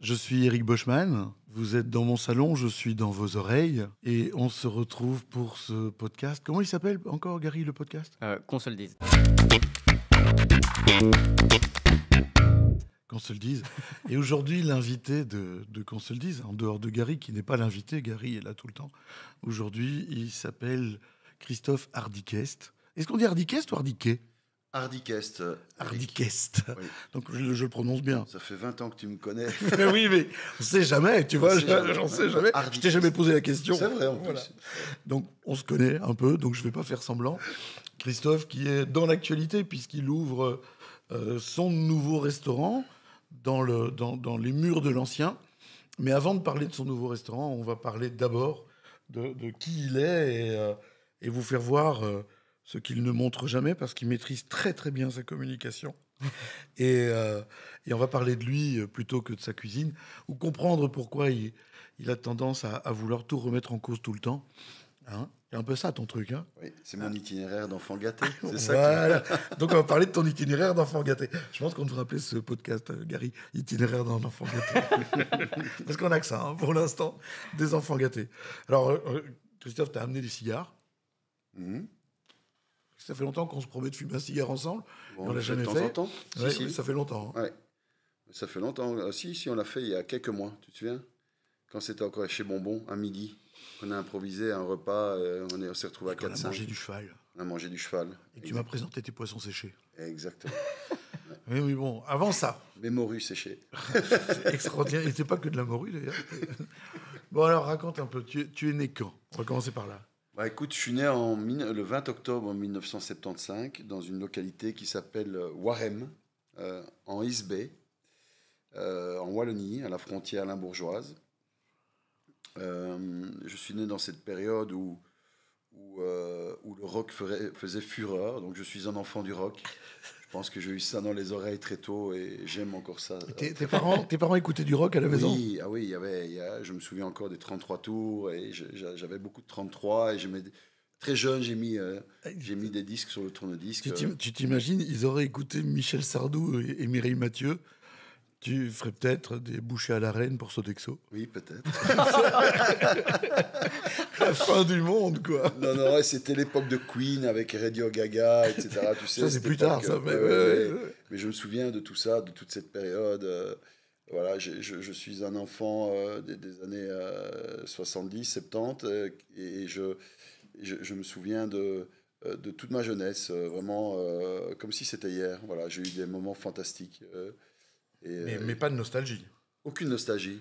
Je suis Eric boschmann vous êtes dans mon salon, je suis dans vos oreilles et on se retrouve pour ce podcast. Comment il s'appelle encore, Gary, le podcast euh, Qu'on Et aujourd'hui, l'invité de, de en dehors de Gary, qui n'est pas l'invité, Gary est là tout le temps, aujourd'hui, il s'appelle Christophe Hardiquest. Est-ce qu'on dit Hardiquest ou Hardiquet Hardikest, euh, Hardikest. Donc je, le prononce bien. Ça fait 20 ans que tu me connais. mais oui, mais on ne sait jamais, tu on vois, j'en sais jamais. Je Je t'ai jamais posé la question. C'est vrai, Donc on se connaît un peu, donc je ne vais pas faire semblant. Christophe qui est dans l'actualité puisqu'il ouvre euh, son nouveau restaurant dans, le, dans, les murs de l'ancien. Mais avant de parler de son nouveau restaurant, on va parler d'abord de, qui il est et, euh, vous faire voir ce qu'il ne montre jamais parce qu'il maîtrise très très bien sa communication. Et, euh, et, on va parler de lui euh, plutôt que de sa cuisine, ou comprendre pourquoi il, il a tendance à, vouloir tout remettre en cause tout le temps. Hein c'est un peu ça ton truc. Hein oui, c'est mon itinéraire d'enfant gâté. C'est ça Donc on va parler de ton itinéraire d'enfant gâté. Je pense qu'on devrait appeler ce podcast, euh, Gary, itinéraire d'enfant gâté. Parce qu'on a que ça, hein, pour l'instant, des enfants gâtés. Alors, Christophe, tu as amené des cigares. Mmh. Ça fait longtemps qu'on se promet de fumer un cigare ensemble. on l'a jamais fait. De temps en temps. ça fait longtemps. Hein. Ouais. Ça fait longtemps. Ah, si, si, on l'a fait il y a quelques mois, tu te souviens Quand c'était encore chez Bonbon, à midi. On a improvisé un repas, euh, on s'est retrouvé à 4 On a mangé du cheval. On a mangé du cheval. Et tu m'as présenté tes poissons séchés. Exactement. Mais oui, bon, avant ça. Mes morues séchées. C'est extraordinaire. pas que de la morue, d'ailleurs. bon, alors raconte un peu. Tu, tu es né quand On va commencer par là bah écoute, je suis né le 20 octobre 1975 dans une localité qui s'appelle euh, Warem, euh, en Isbay, euh, en Wallonie, à la frontière limbourgeoise. je suis né dans cette période où, où, le rock faisait fureur, donc je suis un enfant du rock. Je pense que j'ai eu ça dans les oreilles très tôt et j'aime encore ça. Tes, parents, tes parents écoutaient du rock à la maison Oui, ah oui y avait, je me souviens encore des 33 tours et j'avais beaucoup de 33 et j'aimais. Très jeune, j'ai mis, euh, j'ai mis des disques sur le tourne-disque. Euh. Tu t'imagines, ils auraient écouté Michel Sardou et, et Mireille Mathieu tu ferais peut-être des bouchées à la reine pour Sodexo Oui, peut-être. la fin du monde, quoi. Non, non, c'était l'époque de Queen avec Radio Gaga, etc. ça, c'est plus tard, ça. Mais, mais, je me souviens de tout ça, de toute cette période. Euh, voilà, je, suis un enfant euh, des, années 70, euh, 70, et je, je, je, me souviens de de toute ma jeunesse, vraiment comme si c'était hier. Voilà, j'ai eu des moments fantastiques. Euh, mais, pas de nostalgie. Aucune nostalgie.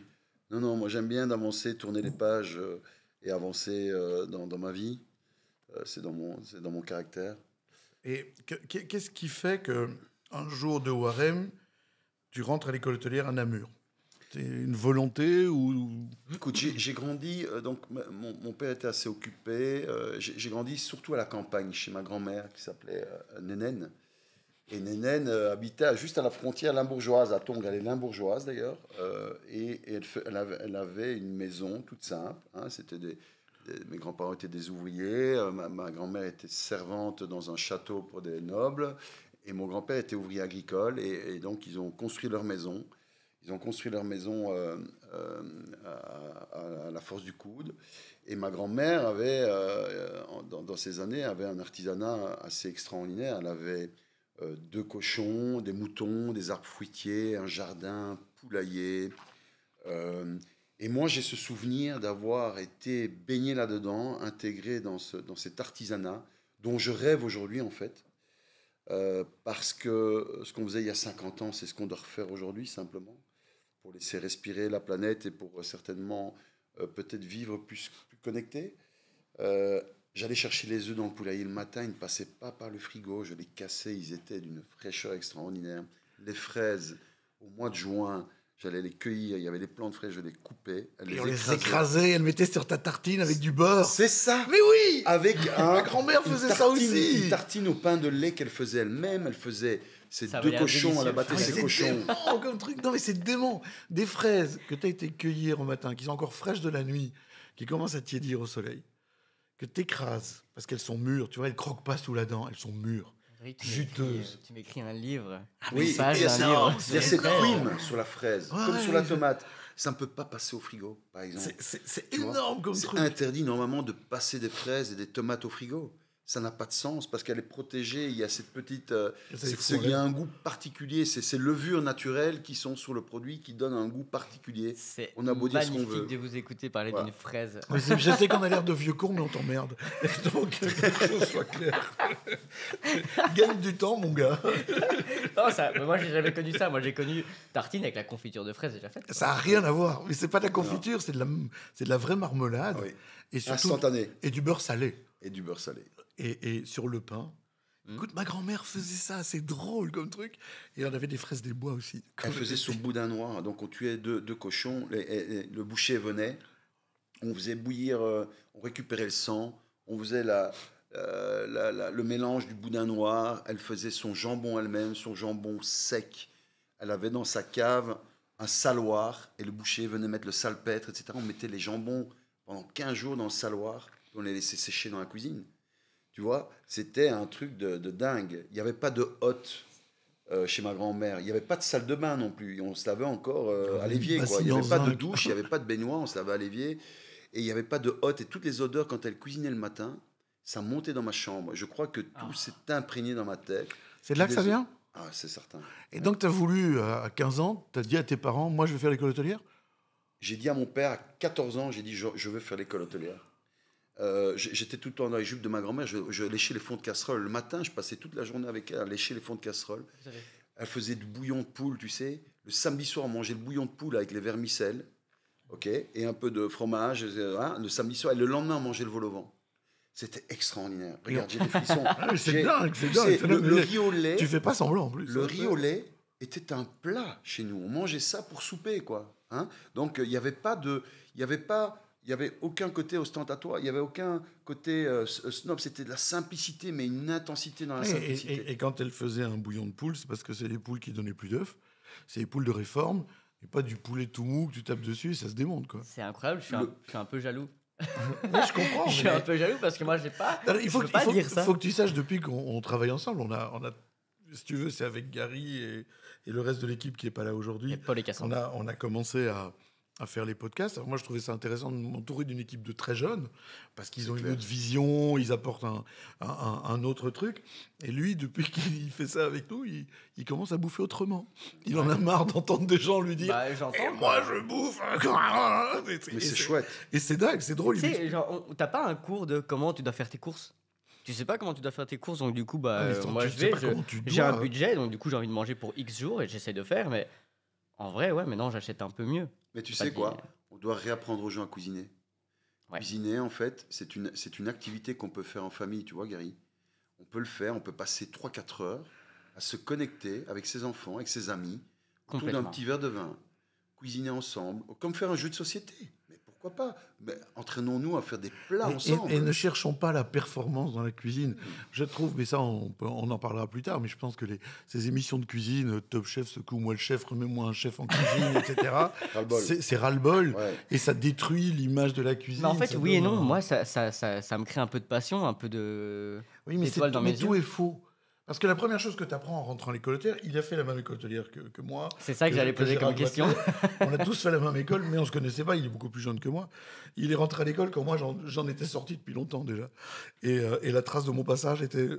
Non, non, moi j'aime bien d'avancer, tourner les pages euh, et avancer euh, dans, ma vie. c'est dans mon, dans mon caractère. Et qu'est-ce qui fait que un jour de Warem, tu rentres à l'école hôtelière à Namur C'est une volonté ou Écoute, j'ai grandi. donc mon, mon, père était assez occupé. j'ai grandi surtout à la campagne chez ma grand-mère qui s'appelait Nénène. Et Nénène euh, habitait juste à la frontière limbourgeoise, à Tongue. Elle est limbourgeoise d'ailleurs. Euh, et, elle, elle, avait, une maison toute simple. Hein. c'était mes grands-parents étaient des ouvriers. Euh, ma, grand-mère était servante dans un château pour des nobles. Et mon grand-père était ouvrier agricole. Et, donc, ils ont construit leur maison. Ils ont construit leur maison à, la force du coude. Et ma grand-mère avait, dans, dans, ces années, avait un artisanat assez extraordinaire. Elle avait euh, deux cochons, des moutons, des arbres fruitiers, un jardin, poulailler. Euh, et moi, j'ai ce souvenir d'avoir été baigné là-dedans, intégré dans, ce, dans cet artisanat dont je rêve aujourd'hui en fait. Euh, parce que ce qu'on faisait il y a 50 ans, c'est ce qu'on doit refaire aujourd'hui simplement, pour laisser respirer la planète et pour certainement peut-être vivre plus, connecté. Euh, J'allais chercher les œufs dans le poulailler le matin, ils ne passaient pas par le frigo, je les cassais, ils étaient d'une fraîcheur extraordinaire. Les fraises, au mois de juin, j'allais les cueillir, il y avait des plantes fraises, je les coupais. et les on les écrasait, elle mettait sur ta tartine avec du beurre. C'est ça Mais oui Avec un, Ma grand-mère faisait ça aussi Une tartine au pain de lait qu'elle faisait elle-même, elle faisait ces deux cochons, elle abattait ses ah, cochons. truc. Non mais c'est dément Des fraises que tu as été cueillir au matin, qui sont encore fraîches de la nuit, qui commencent à tiédir au soleil je t'écrase. parce qu'elles sont mûres, tu vois, elles croquent pas sous la dent, elles sont mûres. Juteuses. tu m'écris un livre. Ah oui, il y a, ces prime sur la fraise, comme sur la tomate. Ça ne peut pas passer au frigo, par exemple. C'est énorme comme truc. C'est interdit normalement de passer des fraises et des tomates au frigo ça n'a pas de sens parce qu'elle est protégée. Il y a cette petite. Euh, il y a un goût particulier. C'est ces levures naturelles qui sont sur le produit qui donnent un goût particulier. On a beau dire ce qu'on veut. de vous écouter parler d'une fraise. je sais qu'on a l'air de vieux cons, mais on t'emmerde. Donc, euh, que les choses soient Gagne du temps, mon gars. non, ça, moi, j'ai jamais connu ça. Moi, j'ai connu tartine avec la confiture de fraise déjà faite. Ça n'a rien à voir. Mais c'est pas de la confiture, c'est de, la, de la vraie marmelade. Et surtout, Et du beurre salé. Et du beurre salé. Et, sur le pain. Hmm. Écoute, ma grand-mère faisait ça, c'est drôle comme truc. Et on avait des fraises des bois aussi. Elle faisait son boudin noir. Donc on tuait deux, cochons, le boucher venait, on faisait bouillir, euh, on récupérait le sang, on faisait la, euh, le mélange du boudin noir, elle faisait son jambon elle-même, son jambon sec. Elle avait dans sa cave un saloir et le boucher venait mettre le salpêtre, etc. On mettait les jambons pendant 15 jours dans le saloir on les laissait sécher dans la cuisine. Tu vois, c'était un truc de, dingue. Il n'y avait pas de hotte euh, chez ma grand-mère. Il n'y avait pas de salle de bain non plus. On se lavait encore euh, ah à l'évier. Bah il n'y avait pas de douche, il n'y avait pas de baignoire, on se lavait à l'évier. Et il n'y avait pas de hotte. Et toutes les odeurs, quand elle cuisinait le matin, ça montait dans ma chambre. Je crois que tout ah. s'est imprégné dans ma tête. C'est de là que ça vient ah, c'est certain. Et donc, tu as voulu, euh, à 15 ans, tu as dit à tes parents, moi, je vais faire l'école hôtelière J'ai dit à mon père, à 14 ans, j'ai dit, je, je veux faire l'école hôtelière. Euh, j'étais tout le temps dans les jupes de ma grand-mère, je, léchais les fonds de casserole. Le matin, je passais toute la journée avec elle à lécher les fonds de casserole. Elle faisait du bouillon de poule, tu sais. Le samedi soir, on mangeait le bouillon de poule avec les vermicelles, ok, et un peu de fromage. le samedi soir, et le lendemain, on mangeait le vol au vent. C'était extraordinaire. Regarde, j'ai frissons. c'est dingue, c'est dingue. Le, riz au lait. Tu fais pas semblant en plus. Le hein. riz au lait était un plat chez nous. On mangeait ça pour souper, quoi. Hein. Donc, euh, il n'y avait pas de. Il n'y avait pas il n'y avait aucun côté ostentatoire, il n'y avait aucun côté euh, euh, snob, c'était de la simplicité, mais une intensité dans la simplicité. Et, quand elle faisait un bouillon de poule, c'est parce que c'est les poules qui donnaient plus d'œufs, c'est des poules de réforme, et pas du poulet tout mou que tu tapes dessus et ça se démonte. quoi. C'est incroyable, je suis, un, peu jaloux. je comprends. je suis un peu jaloux parce que moi, j'ai pas. il faut, que, pas faut, dire ça. faut que tu saches, depuis qu'on travaille ensemble, on a, on a si tu veux, c'est avec Gary et, le reste de l'équipe qui n'est pas là aujourd'hui. On a, on a commencé à, à faire les podcasts. moi, je trouvais ça intéressant de m'entourer d'une équipe de très jeunes, parce qu'ils ont une autre vision, ils apportent un, autre truc. Et lui, depuis qu'il fait ça avec nous, il, commence à bouffer autrement. Il en a marre d'entendre des gens lui dire bah, moi, je bouffe Mais c'est chouette. Et c'est dingue, c'est drôle. Tu sais, t'as pas un cours de comment tu dois faire tes courses tu sais pas comment tu dois faire tes courses, donc du coup, bah, j'ai un hein. budget, donc du coup, j'ai envie de manger pour X jours et j'essaie de faire, mais en vrai, ouais, maintenant, j'achète un peu mieux. Mais tu sais quoi On doit réapprendre aux gens à cuisiner. Cuisiner, en fait, c'est une, c'est une activité qu'on peut faire en famille, tu vois, Gary. On peut le faire, on peut passer 3-4 heures à se connecter avec ses enfants, avec ses amis, autour d'un petit verre de vin, cuisiner ensemble, comme faire un jeu de société pourquoi pas Mais entraînons-nous à faire des plats et, ensemble. Et, ne cherchons pas la performance dans la cuisine. Je trouve, mais ça, on, en parlera plus tard, mais je pense que les, ces émissions de cuisine, euh, Top Chef, secoue-moi le chef, remets-moi un chef en cuisine, etc., c'est ras-le-bol. Et ça détruit l'image de la cuisine. en fait, oui et non. Moi, ça, me crée un peu de passion, un peu de. Oui, mais, c'est dans mais tout est faux. Parce que la première chose que tu apprends en rentrant à l'école hôtelière, il a fait la même école hôtelière que, que moi. C'est ça que, j'allais poser comme question. on a tous fait la même école, mais on ne se connaissait pas. Il est beaucoup plus jeune que moi. Il est rentré à l'école quand moi, j'en étais sorti depuis longtemps déjà. Euh, et, la trace de mon passage était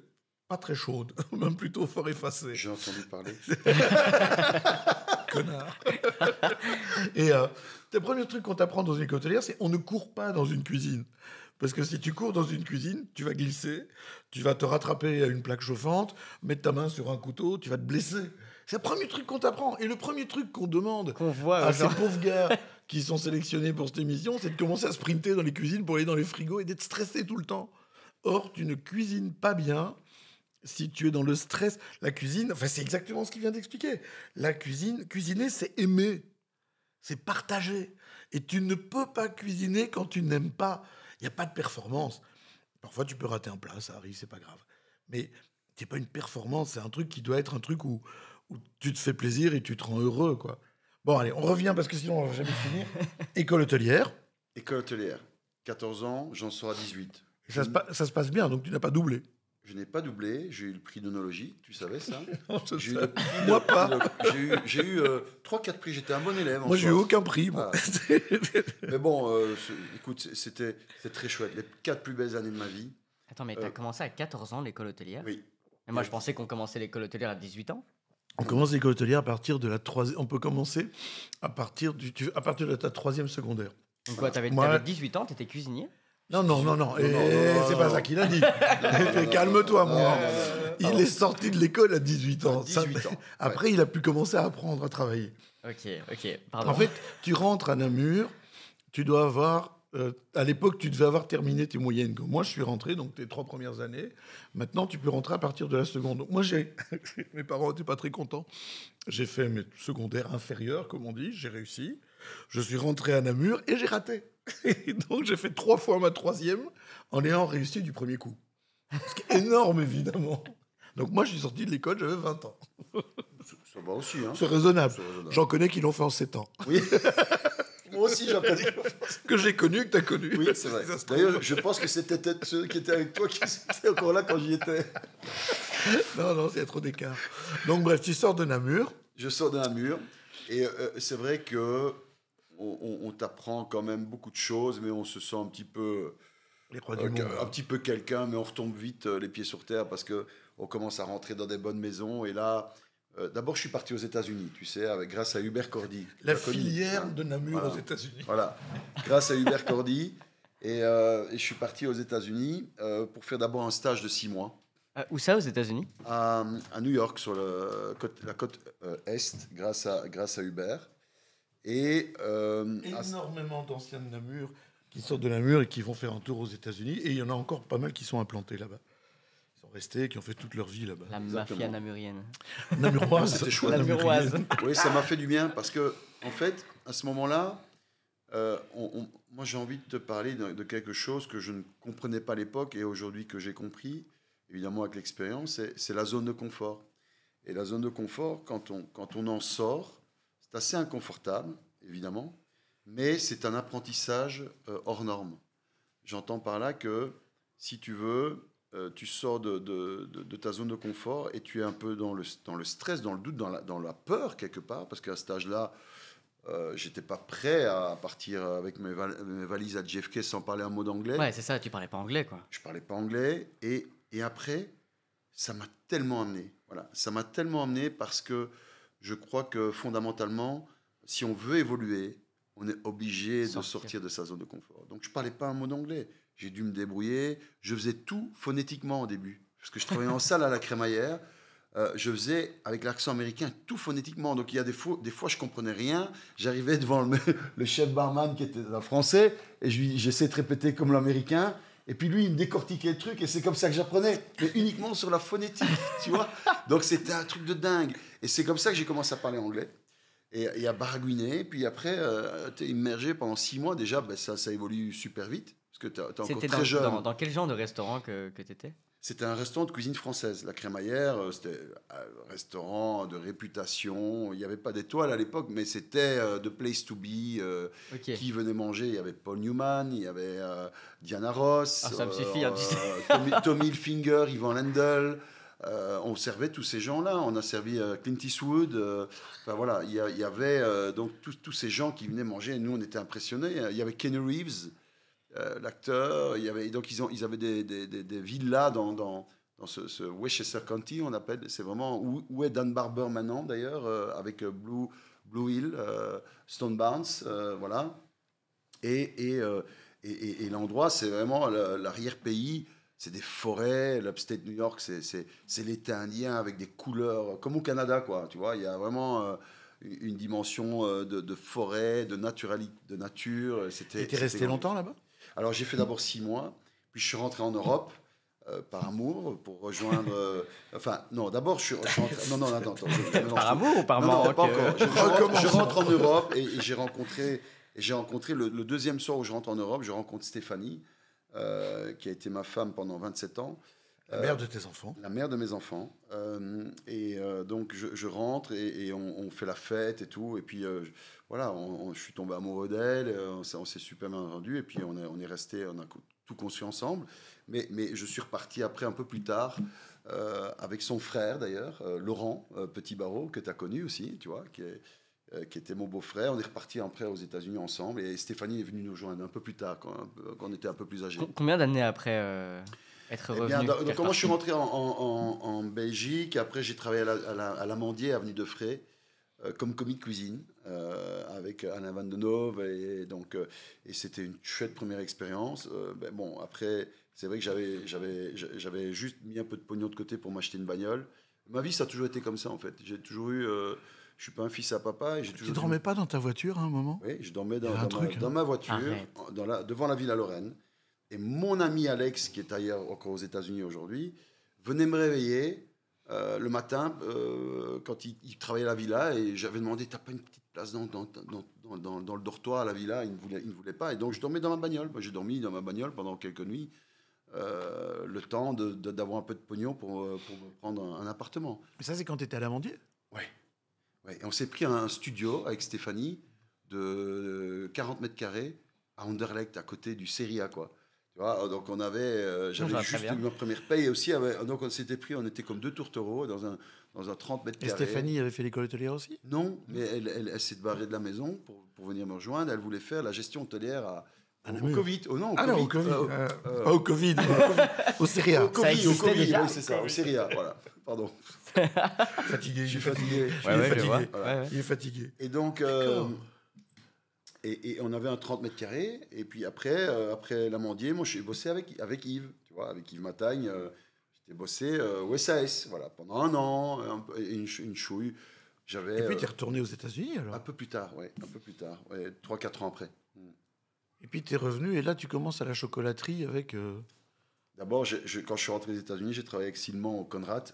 pas très chaude, même plutôt fort effacée. J'ai entendu parler. Connard. et euh, le premier truc qu'on t'apprend dans une école hôtelière, c'est on ne court pas dans une cuisine. Parce que si tu cours dans une cuisine, tu vas glisser, tu vas te rattraper à une plaque chauffante, mettre ta main sur un couteau, tu vas te blesser. C'est le premier truc qu'on t'apprend. Et le premier truc qu'on demande à ces pauvres gars qui sont sélectionnés pour cette émission, c'est de commencer à sprinter dans les cuisines pour aller dans les frigos et d'être stressé tout le temps. Or, tu ne cuisines pas bien si tu es dans le stress. La cuisine, enfin, c'est exactement ce qu'il vient d'expliquer. La cuisine, cuisiner, c'est aimer, c'est partager. Et tu ne peux pas cuisiner quand tu n'aimes pas n'y a pas de performance. Parfois, tu peux rater un plat, ça arrive, c'est pas grave. Mais c'est pas une performance, c'est un truc qui doit être un truc où, où, tu te fais plaisir et tu te rends heureux, quoi. Bon, allez, on revient parce que sinon, on va jamais finir. École hôtelière. École hôtelière. 14 ans, j'en serai à 18. ça se passe bien, donc tu n'as pas doublé. Je n'ai pas doublé, j'ai eu le prix d'onologie, tu savais ça Moi pas. j'ai eu, 3-4 euh, prix, j'étais un bon élève. moi, j'ai eu aucun prix. Ah. mais bon, euh, écoute, c'était, très chouette. Les 4 plus belles années de ma vie. Attends, mais euh, tu as commencé à 14 ans l'école hôtelière Oui. Et moi, je pensais qu'on commençait l'école hôtelière à 18 ans. On commence l'école hôtelière à partir de la troisième. On peut commencer à partir, du, à partir de ta troisième secondaire. Donc quoi, tu avais 18 ans, étais cuisinier non, non, non, non. Eh, c'est pas ça qu'il a dit. Calme-toi, mon Il est sorti de l'école à 18 ans. ans. Après, il a pu commencer à apprendre à travailler. Ok, ok, En fait, tu rentres à Namur, tu dois avoir. Euh, à l'époque, tu devais avoir terminé tes moyennes. Moi, je suis rentré, donc tes trois premières années. Maintenant, tu peux rentrer à partir de la seconde. moi, j'ai. mes parents n'étaient pas très contents. J'ai fait mes secondaires inférieurs, comme on dit. J'ai réussi. Je suis rentré à Namur et j'ai raté. Et donc j'ai fait trois fois ma troisième en ayant réussi du premier coup. Ce qui est énorme, évidemment. Donc moi, je suis sorti de l'école, j'avais 20 ans. Ça va aussi. Hein. C'est raisonnable. J'en connais qui l'ont fait en 7 ans. Oui. Moi aussi, j'en connais. que j'ai connu, que tu as connu. Oui, c'est vrai. D'ailleurs, je pense que c'était ceux qui étaient avec toi qui étaient encore là quand j'y étais. non, non, a trop d'écart. Donc bref, tu sors de Namur. Je sors de Namur. Et euh, c'est vrai que on, t'apprend quand même beaucoup de choses, mais on se sent un petit peu. Euh, un, petit peu quelqu'un, mais on retombe vite euh, les pieds sur terre parce que on commence à rentrer dans des bonnes maisons. Et là, euh, d'abord, je suis parti aux États-Unis, tu sais, avec, grâce à Hubert Cordy. La filière de Namur aux États-Unis. Voilà, grâce à Hubert Cordy. Et, je suis parti aux États-Unis pour faire d'abord un stage de six mois. Ah, où ça, aux États-Unis à, New York, sur la côte Est, grâce à, grâce à Hubert. Et, euh, Énormément d'anciens de Namur qui sortent de Namur et qui vont faire un tour aux États-Unis. Et il y en a encore pas mal qui sont implantés là-bas. Ils sont restés, qui ont fait toute leur vie là-bas. La mafia namurienne. Namuroise, c'était chouette. oui, ça m'a fait du bien parce que, en fait, à ce moment-là, euh, moi j'ai envie de te parler de, quelque chose que je ne comprenais pas à l'époque et aujourd'hui que j'ai compris, évidemment avec l'expérience, c'est la zone de confort. Et la zone de confort, quand on, quand on en sort, c'est assez inconfortable, évidemment, mais c'est un apprentissage euh, hors norme. J'entends par là que si tu veux, euh, tu sors de, de, ta zone de confort et tu es un peu dans le, dans le stress, dans le doute, dans la, dans la peur quelque part, parce qu'à cet âge-là, euh, j'étais pas prêt à partir avec mes, valises à JFK sans parler un mot d'anglais. Ouais, c'est ça, tu parlais pas anglais, quoi. Je parlais pas anglais, et, et après, ça m'a tellement amené. Voilà, ça m'a tellement amené parce que je crois que fondamentalement, si on veut évoluer, on est obligé de sortir de sa zone de confort. Donc je ne parlais pas un mot d'anglais. J'ai dû me débrouiller. Je faisais tout phonétiquement au début, parce que je travaillais en salle à la crémaillère. Euh, je faisais avec l'accent américain tout phonétiquement. Donc il y a des fois, des fois je comprenais rien. J'arrivais devant le, chef barman qui était un français et j'essayais de répéter comme l'américain. Et puis lui, il me décortiquait le truc et c'est comme ça que j'apprenais, mais uniquement sur la phonétique, tu vois. Donc c'était un truc de dingue. Et c'est comme ça que j'ai commencé à parler anglais et, à baragouiner. Puis après, tu euh, t'es immergé pendant six mois déjà, ben, ça, ça évolue super vite. Parce que t'es encore très dans, jeune. Dans, quel genre de restaurant que t'étais c'était un restaurant de cuisine française. La crémaillère, euh, c'était un euh, restaurant de réputation. Il n'y avait pas d'étoile à l'époque, mais c'était de euh, place to be. Qui venait manger Il y avait Paul Newman, il y avait Diana Ross, ah, hein, Tommy, Hilfiger, Yvan Lendl. on servait tous ces gens-là. On a servi Clint Eastwood. voilà, il y, avait donc tous ces gens qui venaient manger. Et nous, on était impressionnés. Il y avait Ken Reeves. Euh, l'acteur. Il y avait, donc, ils, ont, ils avaient des, villas dans, dans, ce, ce, Westchester County, on appelle. C'est vraiment où, est Dan Barber maintenant, d'ailleurs, euh, avec euh, Blue, Blue Hill, Stone Barns, voilà. Et, l'endroit, c'est vraiment l'arrière-pays c'est des forêts, l'upstate New York, c'est l'été indien avec des couleurs, comme au Canada, quoi. Tu vois, il y a vraiment une dimension de, forêt, de, de nature. C'était. Et resté longtemps là-bas alors j'ai fait d'abord six mois, puis je suis rentré en Europe. Euh, par amour pour rejoindre. Euh, enfin, non, d'abord, je suis. Je, non, non, non, attends. par amour ou par non, pas encore. Euh, je, rentre, en Europe et, j'ai rencontré, j'ai rencontré le, deuxième soir où je rentre en Europe, je rencontre Stéphanie, qui a été ma femme pendant 27 ans. La mère de tes enfants. La mère de mes enfants. et donc, je, rentre et, on, on, fait la fête et tout. Et puis, voilà, je suis tombé amoureux d'elle, euh, on, s'est super bien entendu, et puis on, est resté, on a tout conçu ensemble. Mais, je suis reparti après, un peu plus tard, euh, avec son frère d'ailleurs, euh, Laurent Petit Barreau, que tu as connu aussi, tu vois, qui, était mon beau-frère. On est reparti après aux États-Unis ensemble, et Stéphanie est venue nous rejoindre un peu plus tard, quand, on était un peu plus âgés. Combien d'années après être eh revenu Comment je suis rentré en, Belgique, après j'ai travaillé à la, avenue de Frey. Euh, comme commis euh, de cuisine avec Anna Van et donc euh, et c'était une chouette première expérience. Ben bon après c'est vrai que j'avais j'avais j'avais juste mis un peu de pognon de côté pour m'acheter une bagnole. Ma vie ça a toujours été comme ça en fait. J'ai toujours eu je suis pas un fils à papa. Et j'ai tu ne dormais pas dans ta voiture à hein, un moment Oui, je dormais dans, ma, hein. dans ma, voiture, dans la, devant la ville à Lorraine. Et mon ami Alex, qui est ailleurs encore aux États-Unis aujourd'hui, venait me réveiller euh, le matin, euh, quand il, travaillait à la villa, et j'avais demandé, t'as pas une petite place dans, le dortoir à la villa Il ne voulait, pas. Et donc, je dormais dans ma bagnole. J'ai dormi dans ma bagnole pendant quelques nuits, euh, le temps d'avoir un peu de pognon pour, prendre un, appartement. Mais ça, c'est quand tu étais à la vendée Oui. Et on s'est pris un studio avec Stéphanie de 40 mètres carrés à Anderlecht, à côté du Serie quoi. Oh, donc on avait, euh, j'avais bah, juste ma première paye aussi. Ah donc on s'était pris, on était comme deux tourtereaux dans un, dans un 30 mètres carrés. Et Stéphanie avait fait l'école hôtelière aussi Non, mais elle, s'est barrée de la maison pour, pour, venir me rejoindre. Elle voulait faire la gestion hôtelière à. au Covid, oh non, au ah Covid, euh, euh, au Covid, au Covid, au Syria. Au Covid, Covid, c'est ça, au Syria, voilà, pardon. fatigué, J'ai fatigué, ouais, fatigué. il est fatigué. Et donc, et, on avait un 30 mètres carrés. Et puis après, euh, après l'Amandier, moi, j'ai bossé avec, avec Yves, tu vois, avec Yves Matagne. Euh, j'étais bossé euh, au SAS, voilà, pendant un an, une, chouille. J'avais, et puis, tu es retourné aux États-Unis, alors Un peu plus tard, ouais, un peu plus tard, ouais, 3-4 ans après. Hmm. Et puis, tu es revenu, et là, tu commences à la chocolaterie avec... D'abord, quand je suis rentré aux États-Unis, j'ai travaillé avec Silman au Conrad,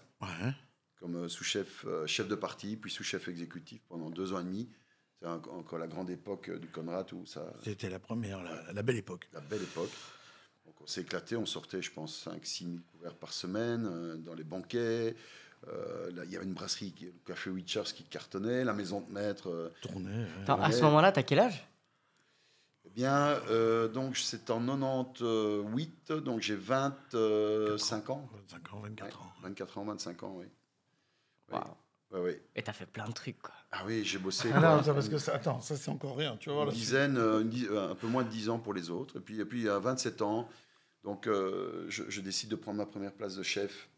comme sous-chef chef de parti, puis sous-chef exécutif pendant deux ans et demi. C'était encore la grande époque euh, du Conrad où ça. C'était la première, la, belle époque. La belle époque. Donc on s'est éclaté, on sortait, je pense, 5-6 000 couverts par semaine euh, dans les banquets. Euh, il y avait une brasserie, le café Witchers qui cartonnait, la maison de maître. tournait, À ce moment-là, t'as quel âge Eh bien, donc c'est en 98, donc j'ai 25 ans. 25 ans, 24 ans. 24 ans, 25 ans, oui. Wow. Ouais, Et t'as fait plein de trucs, Ah oui, j'ai bossé. Ah, ça, parce que attends, ça c'est encore rien, Une dizaine, euh, euh, un peu moins de dix ans pour les autres. Et puis, et puis à 27 ans, donc euh, je, décide de prendre ma première place de chef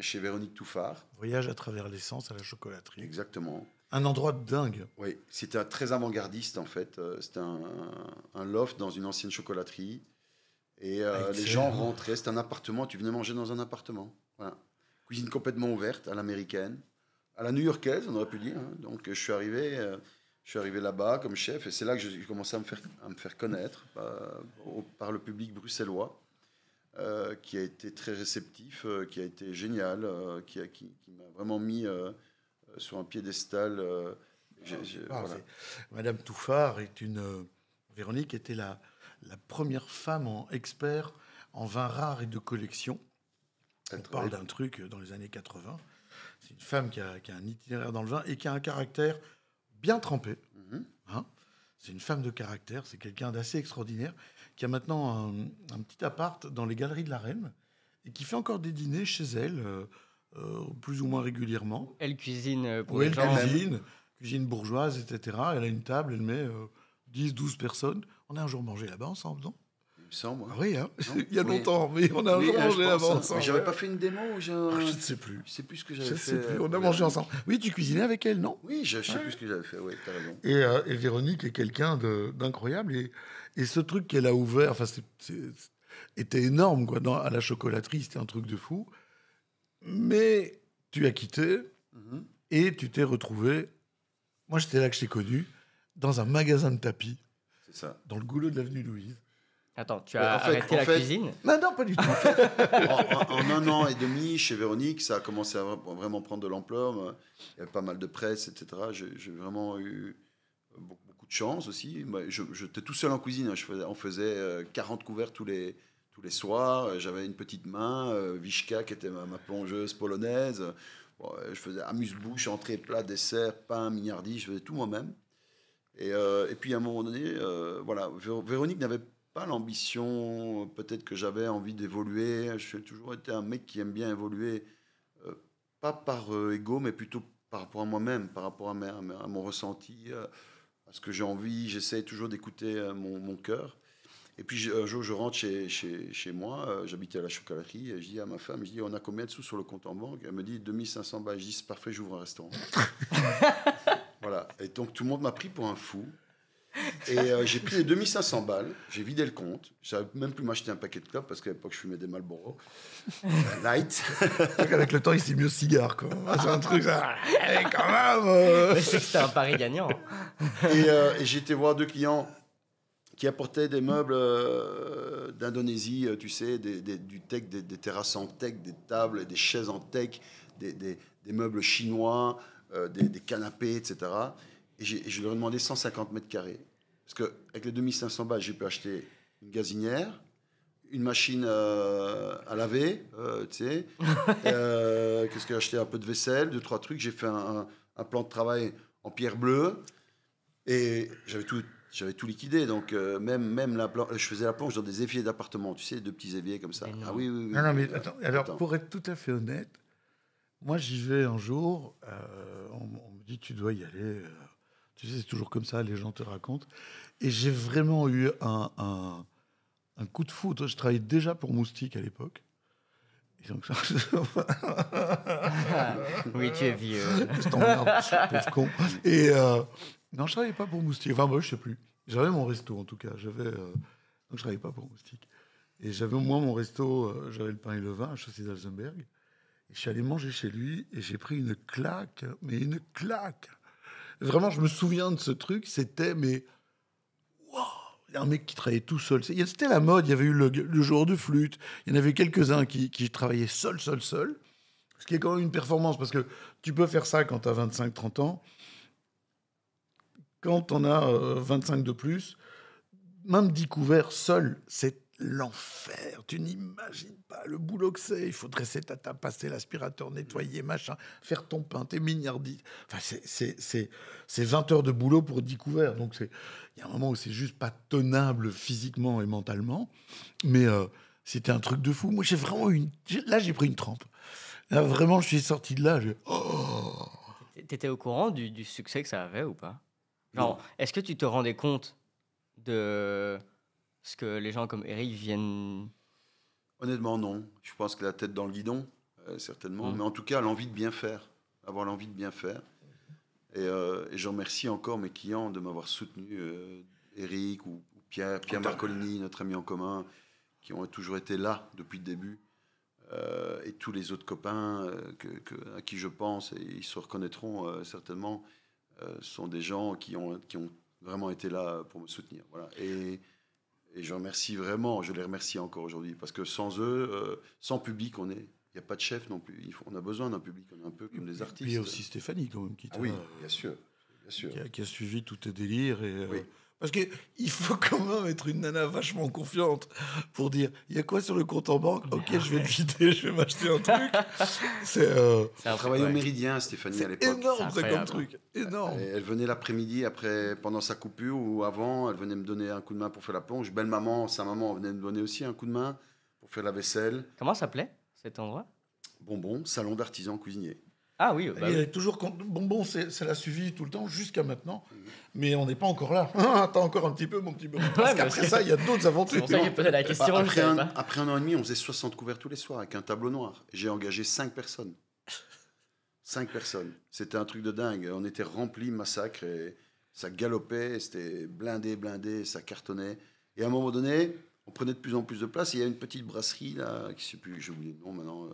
chez Véronique Touffard. Voyage à travers l'essence à la chocolaterie. Exactement. Un endroit de dingue. Oui, c'était très avant-gardiste en fait. C'était un, un, loft dans une ancienne chocolaterie. Et les gens rentraient. C'était un appartement. Tu venais manger dans un appartement. Voilà cuisine complètement ouverte, à l'américaine, à la new-yorkaise, on aurait pu dire. Hein. Donc je suis arrivé, euh, je suis arrivé là-bas comme chef, et c'est là que j'ai commencé à me faire, à me faire connaître euh, par, le public bruxellois, euh, qui a été très réceptif, qui a été génial, qui, a, qui, m'a vraiment mis sur un piédestal. Ah, Madame Touffard est une. Véronique était la, la première femme en expert en vins rares et de collection on parle d'un truc euh, dans les années 80. C'est une femme qui a, un itinéraire dans le vin et qui a un caractère bien trempé. Mhm. Hein. c'est une femme de caractère, c'est quelqu'un d'assez extraordinaire qui a maintenant un, petit appart dans les galeries de la Reine et qui fait encore des dîners chez elle, euh, euh, plus ou moins régulièrement. Elle cuisine pour elle cuisine, cuisine bourgeoise, etc. Elle a une table, elle met 10, 12 personnes. On a un jour mangé là-bas ensemble, non ah oui, hein. il y a longtemps, mais on a euh, mangé avant hein. J'avais pas fait une démo ou j'ai ah, Je ne sais plus. Je sais plus ce que j'avais fait. on a euh, mangé ensemble. Oui, tu cuisinais avec elle, non Oui, je ne sais plus ce que j'avais fait, Et, euh, et, Véronique est quelqu'un d'incroyable. Et, et, ce truc qu'elle a ouvert, enfin, était énorme, quoi. à la chocolaterie, c'était un truc de fou. Mais tu as quitté mm-hmm. et tu t'es retrouvé... Moi, j'étais là que je t'ai connu, dans un magasin de tapis. ça. Dans le goulot de l'avenue Louise Attends, tu euh, as fait, arrêté la cuisine Non, pas du tout. en, un an et demi, chez Véronique, ça a commencé à vraiment prendre de l'ampleur. Il y avait pas mal de presse, etc. J'ai vraiment eu beaucoup de chance aussi. Bah, j'étais tout seul en cuisine. Hein. Je faisais, on faisait 40 euh, couverts tous les, tous les soirs. J'avais une petite main. Euh, Vishka, qui était ma, plongeuse polonaise. je faisais amuse-bouche, entrée, plat, dessert, pain, mignardi. Je faisais tout moi-même. Et, puis à un moment donné, voilà, Véronique n'avait pas l'ambition, peut-être que j'avais envie d'évoluer. Je suis toujours été un mec qui aime bien évoluer, euh, pas par euh, ego, mais plutôt par rapport à moi-même, par rapport à, à mon ressenti, euh, à ce que j'ai envie. J'essaie toujours d'écouter mon, mon cœur. Et puis un jour, je rentre chez, chez, moi, j'habitais à la chocolaterie, et je dis à ma femme, je dis, on a combien de sous sur le compte en banque Elle me dit, 2500 balles, je dis, c'est parfait, j'ouvre un restaurant. voilà. Et donc tout le monde m'a pris pour un fou. Et euh, j'ai pris les 2500 balles, j'ai vidé le compte. Je savais même plus m'acheter un paquet de clopes parce qu'à l'époque, je fumais des Marlboro. Light. Avec le temps, il s'est mieux cigare, quoi. Ah, c'est un truc, ça. Mais eh, quand même euh. que c'était un pari gagnant. Hein. Euh, et, j'ai été j'étais voir deux clients qui apportaient des meubles d'Indonésie, tu sais, des, du tech, des, terrasses en tech, des tables, des chaises en tech, des, meubles chinois, des, canapés, etc. Et, et je leur ai demandé 150 mètres carrés. Parce qu'avec avec les 2500 balles, j'ai pu acheter une gazinière, une machine euh, à laver, euh, tu sais. Euh, qu'est-ce que j'ai acheté Un peu de vaisselle, deux, trois trucs. J'ai fait un, plan de travail en pierre bleue. Et j'avais tout, j'avais tout liquidé. Donc, euh, même, même la je faisais la planche dans des éviers d'appartement, tu sais, de petits éviers comme ça. Ah oui, oui, oui. Non, non, mais attends, alors, pour être tout à fait honnête, moi, j'y vais un jour. on, me dit, tu dois y aller tu sais, c'est toujours comme ça, les gens te racontent. Et j'ai vraiment eu un, coup de foudre. Je travaillais déjà pour Moustique à l'époque. oui, tu es vieux. Je con. Et euh, non, je travaillais pas pour Moustique. Enfin, moi, je sais plus. J'avais mon resto, en tout cas. J'avais, euh, donc, je travaillais pas pour Moustique. Et j'avais au moins mon resto, euh, j'avais le pain et le vin à Chaussée d'Alzenberg. Et je suis allé manger chez lui et j'ai pris une claque, mais une claque. Vraiment, je me souviens de ce truc. C'était, mais. Wow un mec qui travaillait tout seul. C'était la mode. Il y avait eu le, jour joueur de flûte. Il y en avait quelques-uns qui, travaillaient seul, seul, seul. Ce qui est quand même une performance parce que tu peux faire ça quand tu as 25-30 ans. Quand on a 25 euh, de plus, même découvert seul, c'est l'enfer. Tu n'imagines pas le boulot que c'est. Il faut dresser ta passer l'aspirateur, nettoyer, machin, faire ton pain, tes mignardis. Enfin, c'est 20 heures de boulot pour 10 couverts. Donc, il y a un moment où c'est juste pas tenable physiquement et mentalement. Mais euh, c'était un truc de fou. Moi, j'ai vraiment une. Là, j'ai pris une trempe. Là, vraiment, je suis sorti de là. Oh T'étais au courant du, du succès que ça avait ou pas Genre, est-ce que tu te rendais compte de est-ce que les gens comme Eric viennent. Honnêtement, non. Je pense que la tête dans le guidon, euh, certainement. Mm. Mais en tout cas, l'envie de bien faire. Avoir l'envie de bien faire. Et, euh, je remercie encore mes clients de m'avoir soutenu, euh, Eric ou, Pierre, Pierre Marcolini, notre ami en commun, qui ont toujours été là depuis le début. et tous les autres copains à qui je pense, et ils se reconnaîtront certainement, sont des gens qui ont, qui ont vraiment été là pour me soutenir. Voilà. Et et je remercie vraiment, je les remercie encore aujourd'hui, parce que sans eux, euh, sans public, on est. Il n'y a pas de chef non plus. on a besoin d'un public, on est un peu comme des artistes. Il y a aussi Stéphanie, quand même, qui ah Oui, bien sûr. Qui, a, suivi tous tes délires et, euh, parce que il faut quand même être une nana vachement confiante pour dire il y a quoi sur le compte en banque Ok, ah je vais le vider, je vais m'acheter un truc. C'est euh, un travail au méridien, Stéphanie, à l'époque. énorme, c'est comme truc. elle venait l'après-midi, après, pendant sa coupure ou avant, elle venait me donner un coup de main pour faire la plonge. Belle maman, sa maman venait me donner aussi un coup de main pour faire la vaisselle. Comment ça plaît, cet endroit Bonbon, salon d'artisan cuisinier. Ah oui, bah oui. Euh, toujours bonbon, c'est la suivi tout le temps jusqu'à maintenant, mhm. mais on n'est pas encore là. Attends encore un petit peu, mon petit bonbon. Parce qu'après ça, il y a d'autres aventures. la Après un, an et demi, on faisait 60 couverts tous les soirs avec un tableau noir. J'ai engagé 5 personnes. 5 personnes. C'était un truc de dingue. On était rempli massacre et ça galopait, c'était blindé, blindé, ça cartonnait. Et à un moment donné, on prenait de plus en plus de place. Il y a une petite brasserie là, qui sais plus, j'ai oublié le maintenant. Euh,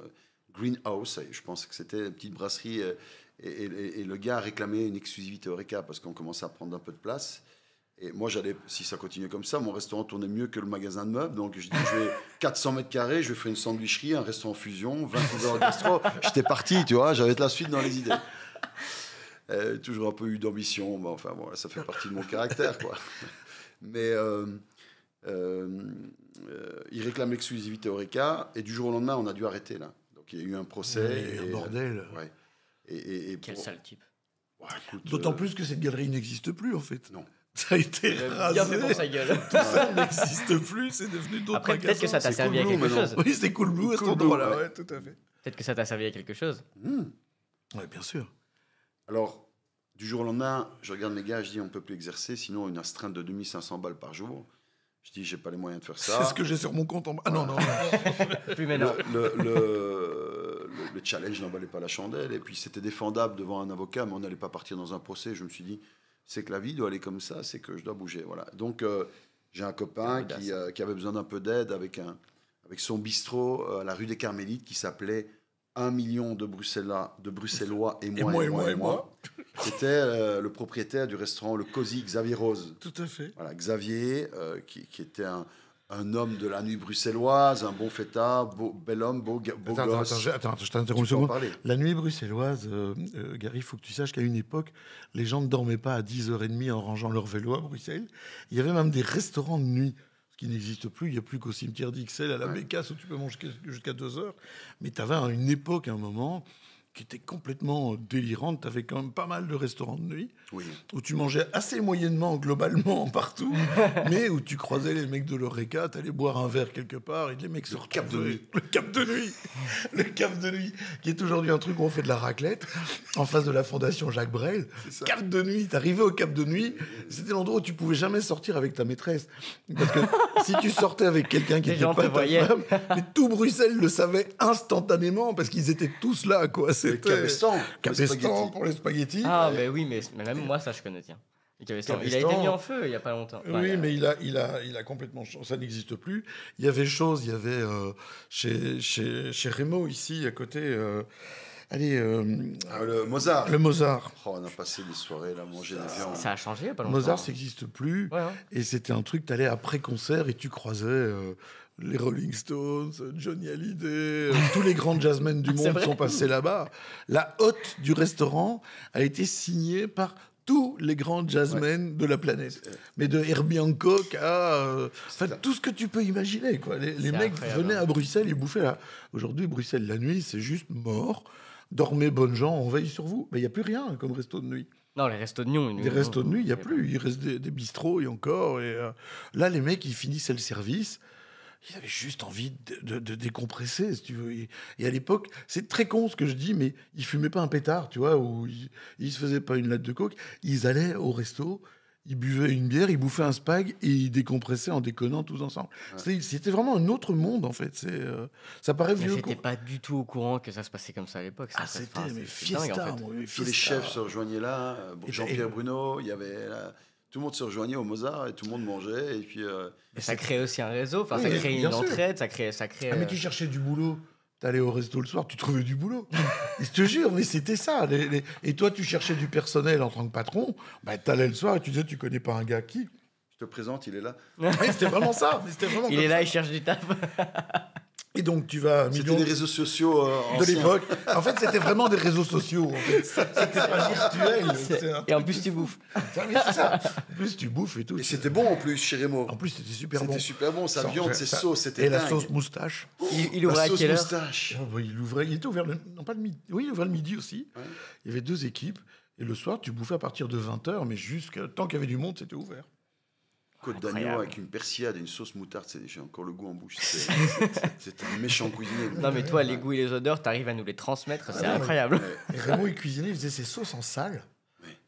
Greenhouse. Je pense que c'était une petite brasserie. Euh, et, le gars réclamait une exclusivité Eureka parce qu'on commençait à prendre un peu de place. Et moi, j'allais, si ça continuait comme ça, mon restaurant tournait mieux que le magasin de meubles. Donc, je dis, je vais 400 mètres carrés, je vais faire une sandwicherie, un restaurant fusion, 20 heures gastro. J'étais parti, tu vois, j'avais de la suite dans les idées. Euh, toujours un peu eu d'ambition, enfin, bon, ça fait partie de mon caractère, quoi. Mais euh, il réclame l'exclusivité Eureka et du jour au lendemain, on a dû arrêter, là il y a eu un procès. Et, un euh, bordel. Quel sale type. Bah, d'autant euh, plus que cette galerie n'existe plus en fait. Non. Ça a été rasé. Bien pour sa gueule. Tout ça n'existe plus, c'est devenu d'autres Après, peut-être que ça t'a servi à quelque chose. Oui, c'est Cool Blue à cet endroit-là, tout à fait. Peut-être que ça t'a servi à quelque chose. Hmm. Oui, bien sûr. Alors, du jour au lendemain, je regarde mes gars, je dis on ne peut plus exercer, sinon une astreinte de 2500 balles par jour. Je dis, j'ai pas les moyens de faire ça. C'est ce que j'ai sur mon compte. En... Ah non, non. Plus maintenant. Le, challenge n'en valait pas la chandelle. Et puis, c'était défendable devant un avocat, mais on n'allait pas partir dans un procès. Je me suis dit, c'est que la vie doit aller comme ça, c'est que je dois bouger. Voilà. Donc, euh, j'ai un copain ah, euh, qui, avait besoin d'un peu d'aide avec, avec son bistrot euh, à la rue des Carmélites qui s'appelait un million de, Bruxellois, de Bruxellois et moi, et moi, et moi, C'était euh, le propriétaire du restaurant Le Cosy, Xavier Rose. Tout à fait. Voilà, Xavier, euh, qui, était un, homme de la nuit bruxelloise, un bon fêtard, beau, bel homme, beau, beau attends, gosse. Attends, je t'interromps La nuit bruxelloise, euh, Gary, il faut que tu saches qu'à une époque, les gens ne dormaient pas à 10h30 en rangeant leur vélo à Bruxelles. Il y avait même des restaurants de nuit qui n'existe plus. Il n'y a plus qu'au cimetière d'Ixelles, à la Bécasse, où tu peux manger jusqu'à deux heures. Mais tu avais une époque, un moment, qui était complètement délirante. Tu quand même pas mal de restaurants de nuit, où tu mangeais assez moyennement, globalement, partout, mais où tu croisais les mecs de l'Oreca, tu allais boire un verre quelque part, et les mecs Le Cap de nuit. Le cap de nuit Le cap de nuit Qui est aujourd'hui un truc où on fait de la raclette, en face de la fondation Jacques Brel. Cap de nuit T'arrivais au cap de nuit, c'était l'endroit où tu pouvais jamais sortir avec ta maîtresse. Parce que si tu sortais avec quelqu'un qui n'était pas ta femme, tout Bruxelles le savait instantanément, parce qu'ils étaient tous là, quoi. coasser. c'était. Cabestan. pour les spaghettis. Ah, mais oui, mais même moi, ça, je connais, tiens. Il a été mis en feu il n'y a pas longtemps. oui, mais il a, il a, il a complètement. Ça n'existe plus. Il y avait chose, il y avait euh, chez, chez, chez Rémo, ici, à côté. Euh, allez, euh, ah, le Mozart. Le Mozart. Oh, on a passé des soirées là, manger des viandes. Ça a changé il n'y a pas longtemps. Mozart, ça n'existe plus. Hein. Et c'était un truc, tu allais après concert et tu croisais les Rolling Stones, Johnny Hallyday, euh, tous les grands jazzmen du ah, monde sont passés là-bas. La hôte du restaurant a été signée par tous les grands jazzmen de la planète. Mais de Herbie Hancock à euh, tout ce que tu peux imaginer. Quoi. Les, mecs venaient à hein. Bruxelles, ils bouffaient là. Aujourd'hui, Bruxelles, la nuit, c'est juste mort. Dormez, bonnes gens, on veille sur vous. Mais il n'y a plus rien comme resto de nuit. Non, les restos de nuit. Les restos de nuit, il n'y a plus. Il reste des, des bistrots et encore. Et, euh, là, les mecs, ils finissent le service ils avaient juste envie de, décompresser, si tu veux. Et à l'époque, c'est très con ce que je dis, mais ils fumaient pas un pétard, tu vois, ou ils, se faisaient pas une latte de coke. Ils allaient au resto, ils buvaient une bière, ils bouffaient un spag et ils décompressaient en déconnant tous ensemble. C'était vraiment un autre monde en fait. Euh, ça paraît mais vieux. J'étais pas du tout au courant que ça se passait comme ça à l'époque. Ah c'était dingue, en fait. Tous les chefs se rejoignaient là. Euh, ben, Jean-Pierre Bruno, il y avait tout le monde se rejoignait au Mozart et tout le monde mangeait. Et puis, euh, ça crée aussi un réseau, enfin, ça crée une entraide, ça crée. Ça ah, mais euh, tu cherchais du boulot. tu T'allais au resto le soir, tu trouvais du boulot. je te jure, mais c'était ça. Et toi, tu cherchais du personnel en tant que patron. Bah, tu allais le soir et tu disais, tu connais pas un gars qui Je te présente, il est là. c'était vraiment ça. il est là, il cherche du taf. Et donc tu vas C'était des réseaux sociaux euh, de l'époque. En fait, c'était vraiment des réseaux sociaux. En fait. C'était pas virtuel. Et en plus tu bouffes. Ah, en plus tu bouffes et tout. Et c'était bon en plus, chez Rémo. En plus c'était super bon. C'était super bon, sa viande, ses sauces, c'était Et la sauce moustache. Oh, il, ouvrait la sauce à quelle heure moustache. Ah, bah, il ouvrait, il était ouvert le, pas le midi. Oui, il ouvrait le midi aussi. Il y avait deux équipes et le soir tu bouffais à partir de 20h mais jusqu'à tant qu'il y avait du monde, c'était ouvert d'agneau avec une persillade et une sauce moutarde, c'est j'ai encore le goût en bouche. C'est un méchant cuisinier. Non, mais toi, les goûts et les odeurs, tu arrives à nous les transmettre, c'est ah incroyable. Raymond, il cuisinait, il faisait ses sauces en salle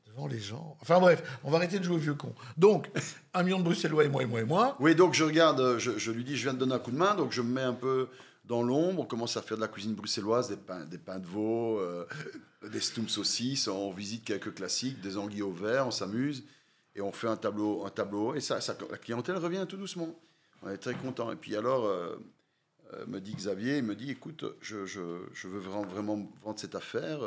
devant les gens. Enfin bref, on va arrêter de jouer au vieux con. Donc, un million de Bruxellois et moi et moi et moi. Oui, donc je regarde, euh, je, lui dis, je viens de donner un coup de main, donc je me mets un peu dans l'ombre, on commence à faire de la cuisine bruxelloise, des pains, des pains de veau, euh, des stoum saucisses, on visite quelques classiques, des anguilles au vert, on s'amuse et on fait un tableau, un tableau, et ça, la clientèle revient tout doucement. On est très content. Et puis alors, euh, euh, me dit Xavier, il me dit, écoute, je, je, veux vraiment, vraiment, vendre cette affaire.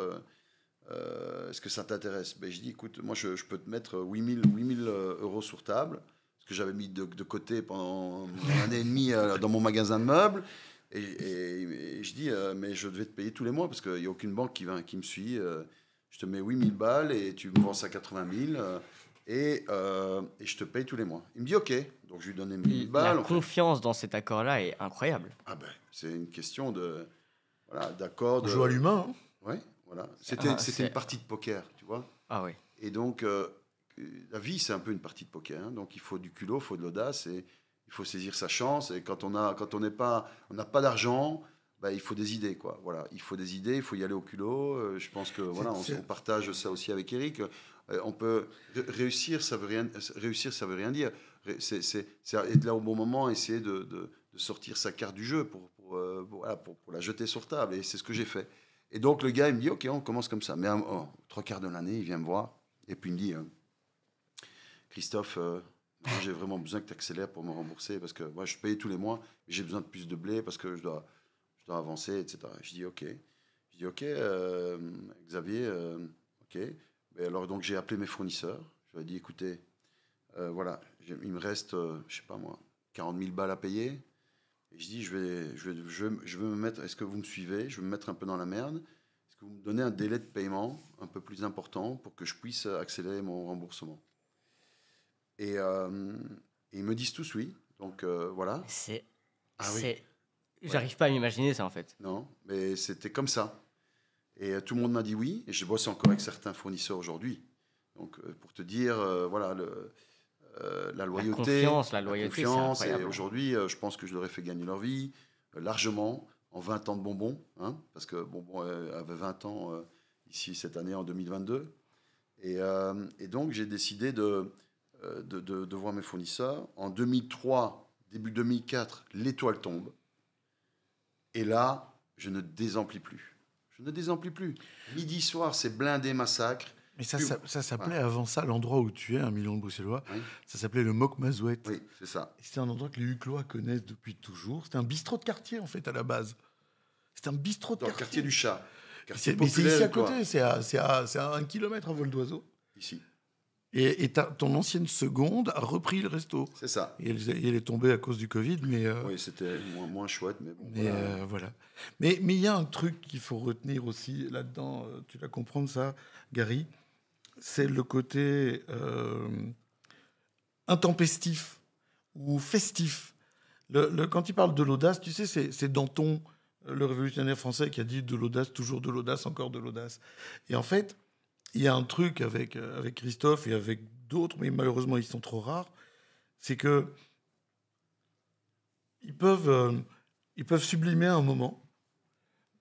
Euh, est-ce que ça t'intéresse ben, Je dis, écoute, moi, je, peux te mettre 8000 8000 euros sur table, ce que j'avais mis de, côté pendant un an et demi dans mon magasin de meubles. Et, je dis, mais je devais te payer tous les mois parce qu'il n'y a aucune banque qui, va, qui me suit. je te mets 8000 balles et tu me vends ça à 80 000. Euh, et, je te paye tous les mois. Il me dit OK. Donc je lui donne 1000 balles. La confiance dans cet accord-là est incroyable. Ah ben, c'est une question de voilà, d'accord. On joue à l'humain. Hein. voilà. C'était ah, une partie de poker, tu vois. Ah oui. Et donc euh, la vie c'est un peu une partie de poker. Hein. Donc il faut du culot, il faut de l'audace et il faut saisir sa chance. Et quand on a quand on n'est pas on n'a pas d'argent. Ben, il faut des idées, quoi. Voilà, il faut des idées, il faut y aller au culot. Euh, je pense que voilà, on, partage ça aussi avec Eric. Euh, on peut réussir, ça veut rien, euh, réussir, ça veut rien dire. C'est, c'est, là au bon moment, essayer de, sortir sa carte du jeu euh, pour pour, la jeter sur table. Et c'est ce que j'ai fait. Et donc le gars, il me dit, OK, on commence comme ça. Mais oh, trois quarts de l'année, il vient me voir et puis il me dit, hein, Christophe, j'ai vraiment besoin que tu accélères pour me rembourser parce que moi, je paye tous les mois, j'ai besoin de plus de blé parce que je dois, je dois avancer, etc. Je dis, OK. Je dis, OK, Xavier, OK alors donc j'ai appelé mes fournisseurs. Je leur ai dit écoutez, euh, voilà, il me reste, euh, je sais pas moi, 40 000 balles à payer. Et je dis je vais, je je, me mettre. Est-ce que vous me suivez Je vais me mettre un peu dans la merde. Est-ce que vous me donnez un délai de paiement un peu plus important pour que je puisse accélérer mon remboursement et, euh, ils me disent tous oui. Donc voilà. C'est. Ah j'arrive pas à m'imaginer ça en fait. Non, mais c'était comme ça. Et euh, tout le monde m'a dit oui. Et je bosse encore avec certains fournisseurs aujourd'hui. Donc, euh, pour te dire, euh, voilà, le, la loyauté. La confiance, la loyauté. La confiance. Et aujourd'hui, je pense que je leur ai fait gagner leur vie largement en 20 ans de bonbons. Hein, parce que bonbon avait 20 ans ici cette année, en 2022. Et, donc, j'ai décidé de de, de, voir mes fournisseurs. En 2003, début 2004, l'étoile tombe. Et là, je ne désemplis plus ne désemplis plus. Midi soir, c'est blindé massacre. Mais ça, ça, s'appelait avant ça, l'endroit où tu es, un million de Bruxellois, ça s'appelait le Moc Mazouet. Oui, c'est ça. C'était un endroit que les Huclois connaissent depuis toujours. C'était un bistrot de quartier, en fait, à la base. C'est un bistrot de Dans quartier. le quartier du chat. c'est ici à côté, c'est à, à, un kilomètre à vol d'oiseau. Ici. Et, ton ancienne seconde a repris le resto. C'est ça. Et elle, est tombée à cause du Covid, mais... Euh, oui, c'était moins, chouette, mais bon. Mais voilà. Euh, mais il y a un truc qu'il faut retenir aussi là-dedans, euh, tu vas comprendre ça, Gary, c'est le côté intempestif ou festif. Le, quand il parle de l'audace, tu sais, c'est Danton, le révolutionnaire français, qui a dit de l'audace, toujours de l'audace, encore de l'audace. Et en fait il y a un truc avec, euh, avec Christophe et avec d'autres, mais malheureusement ils sont trop rares, c'est que ils peuvent, euh, ils peuvent sublimer un moment,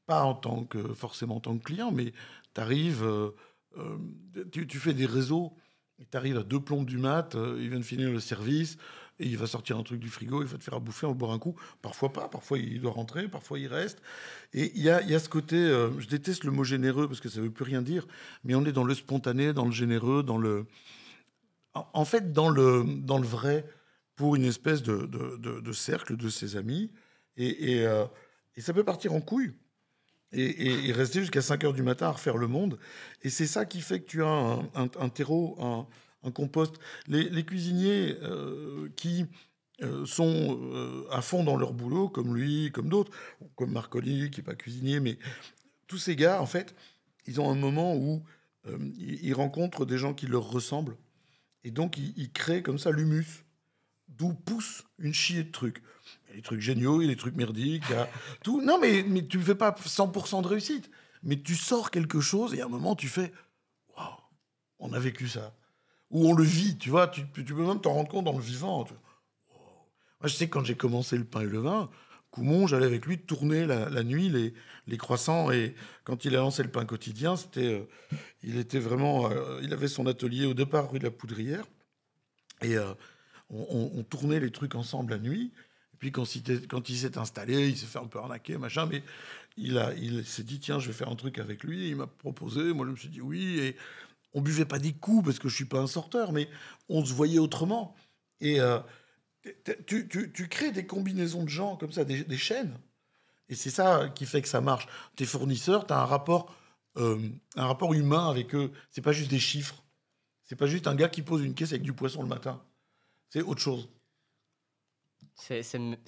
pas en tant que forcément en tant que client, mais euh, tu tu, fais des réseaux, tu arrives à deux plombes du mat, ils viennent finir le service, il va sortir un truc du frigo, il va te faire à bouffer, on va un coup. Parfois pas, parfois il doit rentrer, parfois il reste. Et il y a, y a ce côté, euh, je déteste le mot généreux parce que ça veut plus rien dire, mais on est dans le spontané, dans le généreux, dans le. En fait, dans le, dans le vrai, pour une espèce de, de, de, cercle de ses amis. Et, euh, et, ça peut partir en couille. Et, et, rester jusqu'à 5 heures du matin à refaire le monde. Et c'est ça qui fait que tu as un, un terreau, un, un compost. Les, cuisiniers euh, qui euh, sont euh, à fond dans leur boulot, comme lui, comme d'autres, comme Marcoli, qui n'est pas cuisinier, mais tous ces gars, en fait, ils ont un moment où ils rencontrent des gens qui leur ressemblent. Et donc, ils, créent comme ça l'humus, d'où pousse une chier de trucs. Il des trucs géniaux, il y des trucs merdiques, tout. Non, mais, tu ne fais pas 100% de réussite. Mais tu sors quelque chose et à un moment, tu fais Waouh, on a vécu ça où on le vit, tu vois. Tu, tu peux même t'en rendre compte en le vivant. Moi, je sais quand j'ai commencé le pain et le vin, Coumon, j'allais avec lui tourner la, nuit les, croissants. Et quand il a lancé le pain quotidien, c'était, euh, il était vraiment, euh, il avait son atelier au départ rue de la Poudrière. Et euh, on, tournait les trucs ensemble la nuit. Et puis quand, quand il s'est installé, il s'est fait un peu arnaquer, machin. Mais il, a, il s'est dit, tiens, je vais faire un truc avec lui. il m'a proposé. Moi, je me suis dit oui. Et on buvait pas des coups parce que je suis pas un sorteur, mais on se voyait autrement. Et euh, tu, crées des combinaisons de gens comme ça, des, chaînes. Et c'est ça qui fait que ça marche. Tes fournisseurs, tu as un rapport, euh, un rapport humain avec eux. C'est pas juste des chiffres. C'est pas juste un gars qui pose une caisse avec du poisson le matin. C'est autre chose. C'est,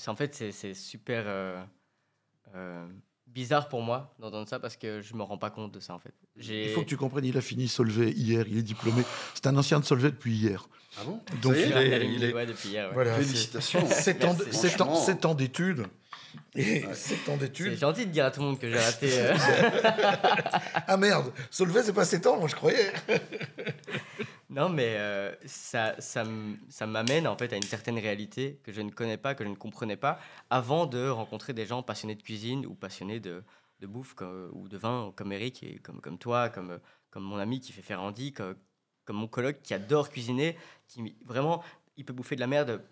en fait, c'est, super. Euh, bizarre pour moi d'entendre ça parce que je me rends pas compte de ça en fait. Il faut que tu comprennes, il a fini Solvay hier, il est diplômé. C'est un ancien de Solvay depuis hier. Ah bon Donc il, est, depuis hier. félicitations. 7 ans, ans d'études. Et ans C'est gentil de dire à tout le monde que j'ai raté. Euh. ah merde, Solvay c'est pas 7 ans, moi je croyais. Non, mais euh, ça, m'amène en fait à une certaine réalité que je ne connais pas, que je ne comprenais pas, avant de rencontrer des gens passionnés de cuisine ou passionnés de, bouffe euh, ou de vin, comme Eric, et comme, comme toi, comme, euh, comme mon ami qui fait Ferrandi, comme, comme mon coloc qui adore cuisiner, qui vraiment, il peut bouffer de la merde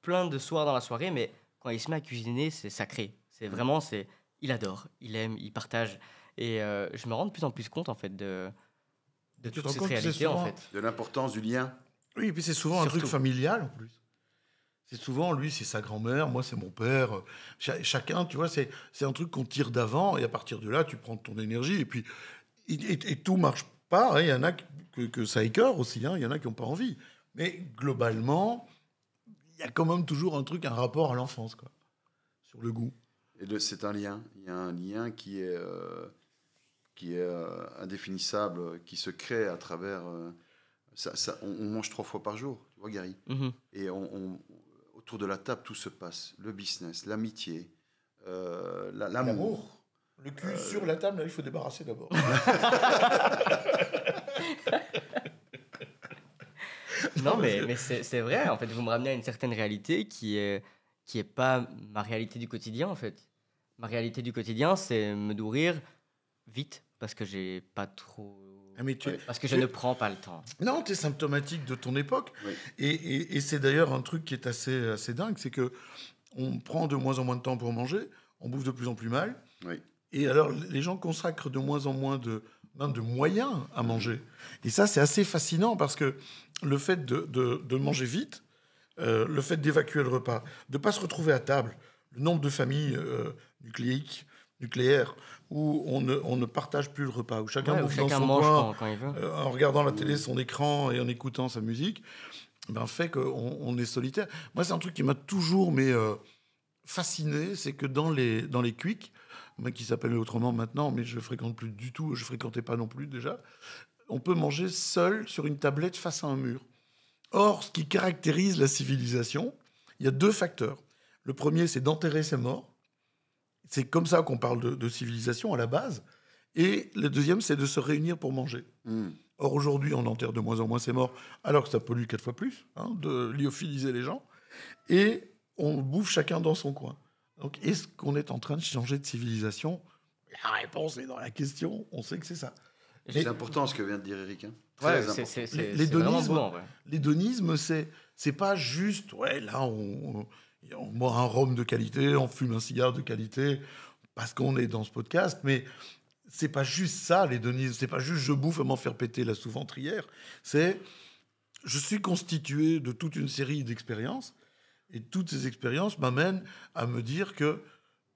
plein de soirs dans la soirée, mais quand il se met à cuisiner, c'est sacré. C'est vraiment, c'est, il adore, il aime, il partage. Et je me rends de plus en plus compte en fait de de toute cette réalité, en De l'importance du lien. Oui, et puis c'est souvent un truc familial, en plus. C'est souvent, lui, c'est sa grand-mère, moi, c'est mon père. chacun, tu vois, c'est un truc qu'on tire d'avant, et à partir de là, tu prends ton énergie, et puis et, et, tout marche pas. Hein. Il y en a que, que ça écœure aussi, hein. il y en a qui n'ont pas envie. Mais globalement, il y a quand même toujours un truc, un rapport à l'enfance, quoi, sur le goût. Et c'est un lien. Il y a un lien qui est. Euh, qui est euh, indéfinissable, qui se crée à travers. Euh, on, mange trois fois par jour, tu vois, Gary. Mm-hmm. Et on, autour de la table, tout se passe le business, l'amitié, euh, l'amour. Le cul sur la table, là, il faut débarrasser d'abord. non, mais, mais c'est, vrai. En fait, vous me ramenez à une certaine réalité qui est, qui est pas ma réalité du quotidien, en fait. Ma réalité du quotidien, c'est me nourrir vite, parce que j'ai pas trop. Ah, parce que je ne prends pas le temps. Non, tu es symptomatique de ton époque. Et, c'est d'ailleurs un truc qui est assez, assez dingue c'est que on prend de moins en moins de temps pour manger, on bouffe de plus en plus mal. Et alors, les gens consacrent de moins en moins de, de moyens à manger. Et ça, c'est assez fascinant parce que le fait de, de, manger vite, euh, le fait d'évacuer le repas, de ne pas se retrouver à table, le nombre de familles euh, nucléiques, nucléaire où on ne, partage plus le repas, où chacun mange son en regardant la télé, son écran et en écoutant sa musique, ben fait qu'on est solitaire. Moi, c'est un truc qui m'a toujours mais, euh, fasciné, c'est que dans les, dans les cuics, ben, qui s'appelle autrement maintenant, mais je fréquente plus du tout, je fréquentais pas non plus déjà, on peut manger seul sur une tablette face à un mur. Or, ce qui caractérise la civilisation, il y a deux facteurs. Le premier, c'est d'enterrer ses morts. C'est comme ça qu'on parle de, civilisation à la base. Et le deuxième, c'est de se réunir pour manger. Hmm. Or, aujourd'hui, on enterre de moins en moins ces morts, alors que ça pollue quatre fois plus, hein, de lyophiliser les gens. Et on bouffe chacun dans son coin. Donc, est-ce qu'on est en train de changer de civilisation La réponse est dans la question. On sait que c'est ça. C'est important ce que vient de dire Eric. Hein. L'hédonisme, c'est c'est pas juste, ouais, là, on, on boit un rhum de qualité, on fume un cigare de qualité, parce qu'on est dans ce podcast, mais c'est pas juste ça, les Denises, c'est pas juste je bouffe à m'en faire péter la sous-ventrière, c'est je suis constitué de toute une série d'expériences, et toutes ces expériences m'amènent à me dire que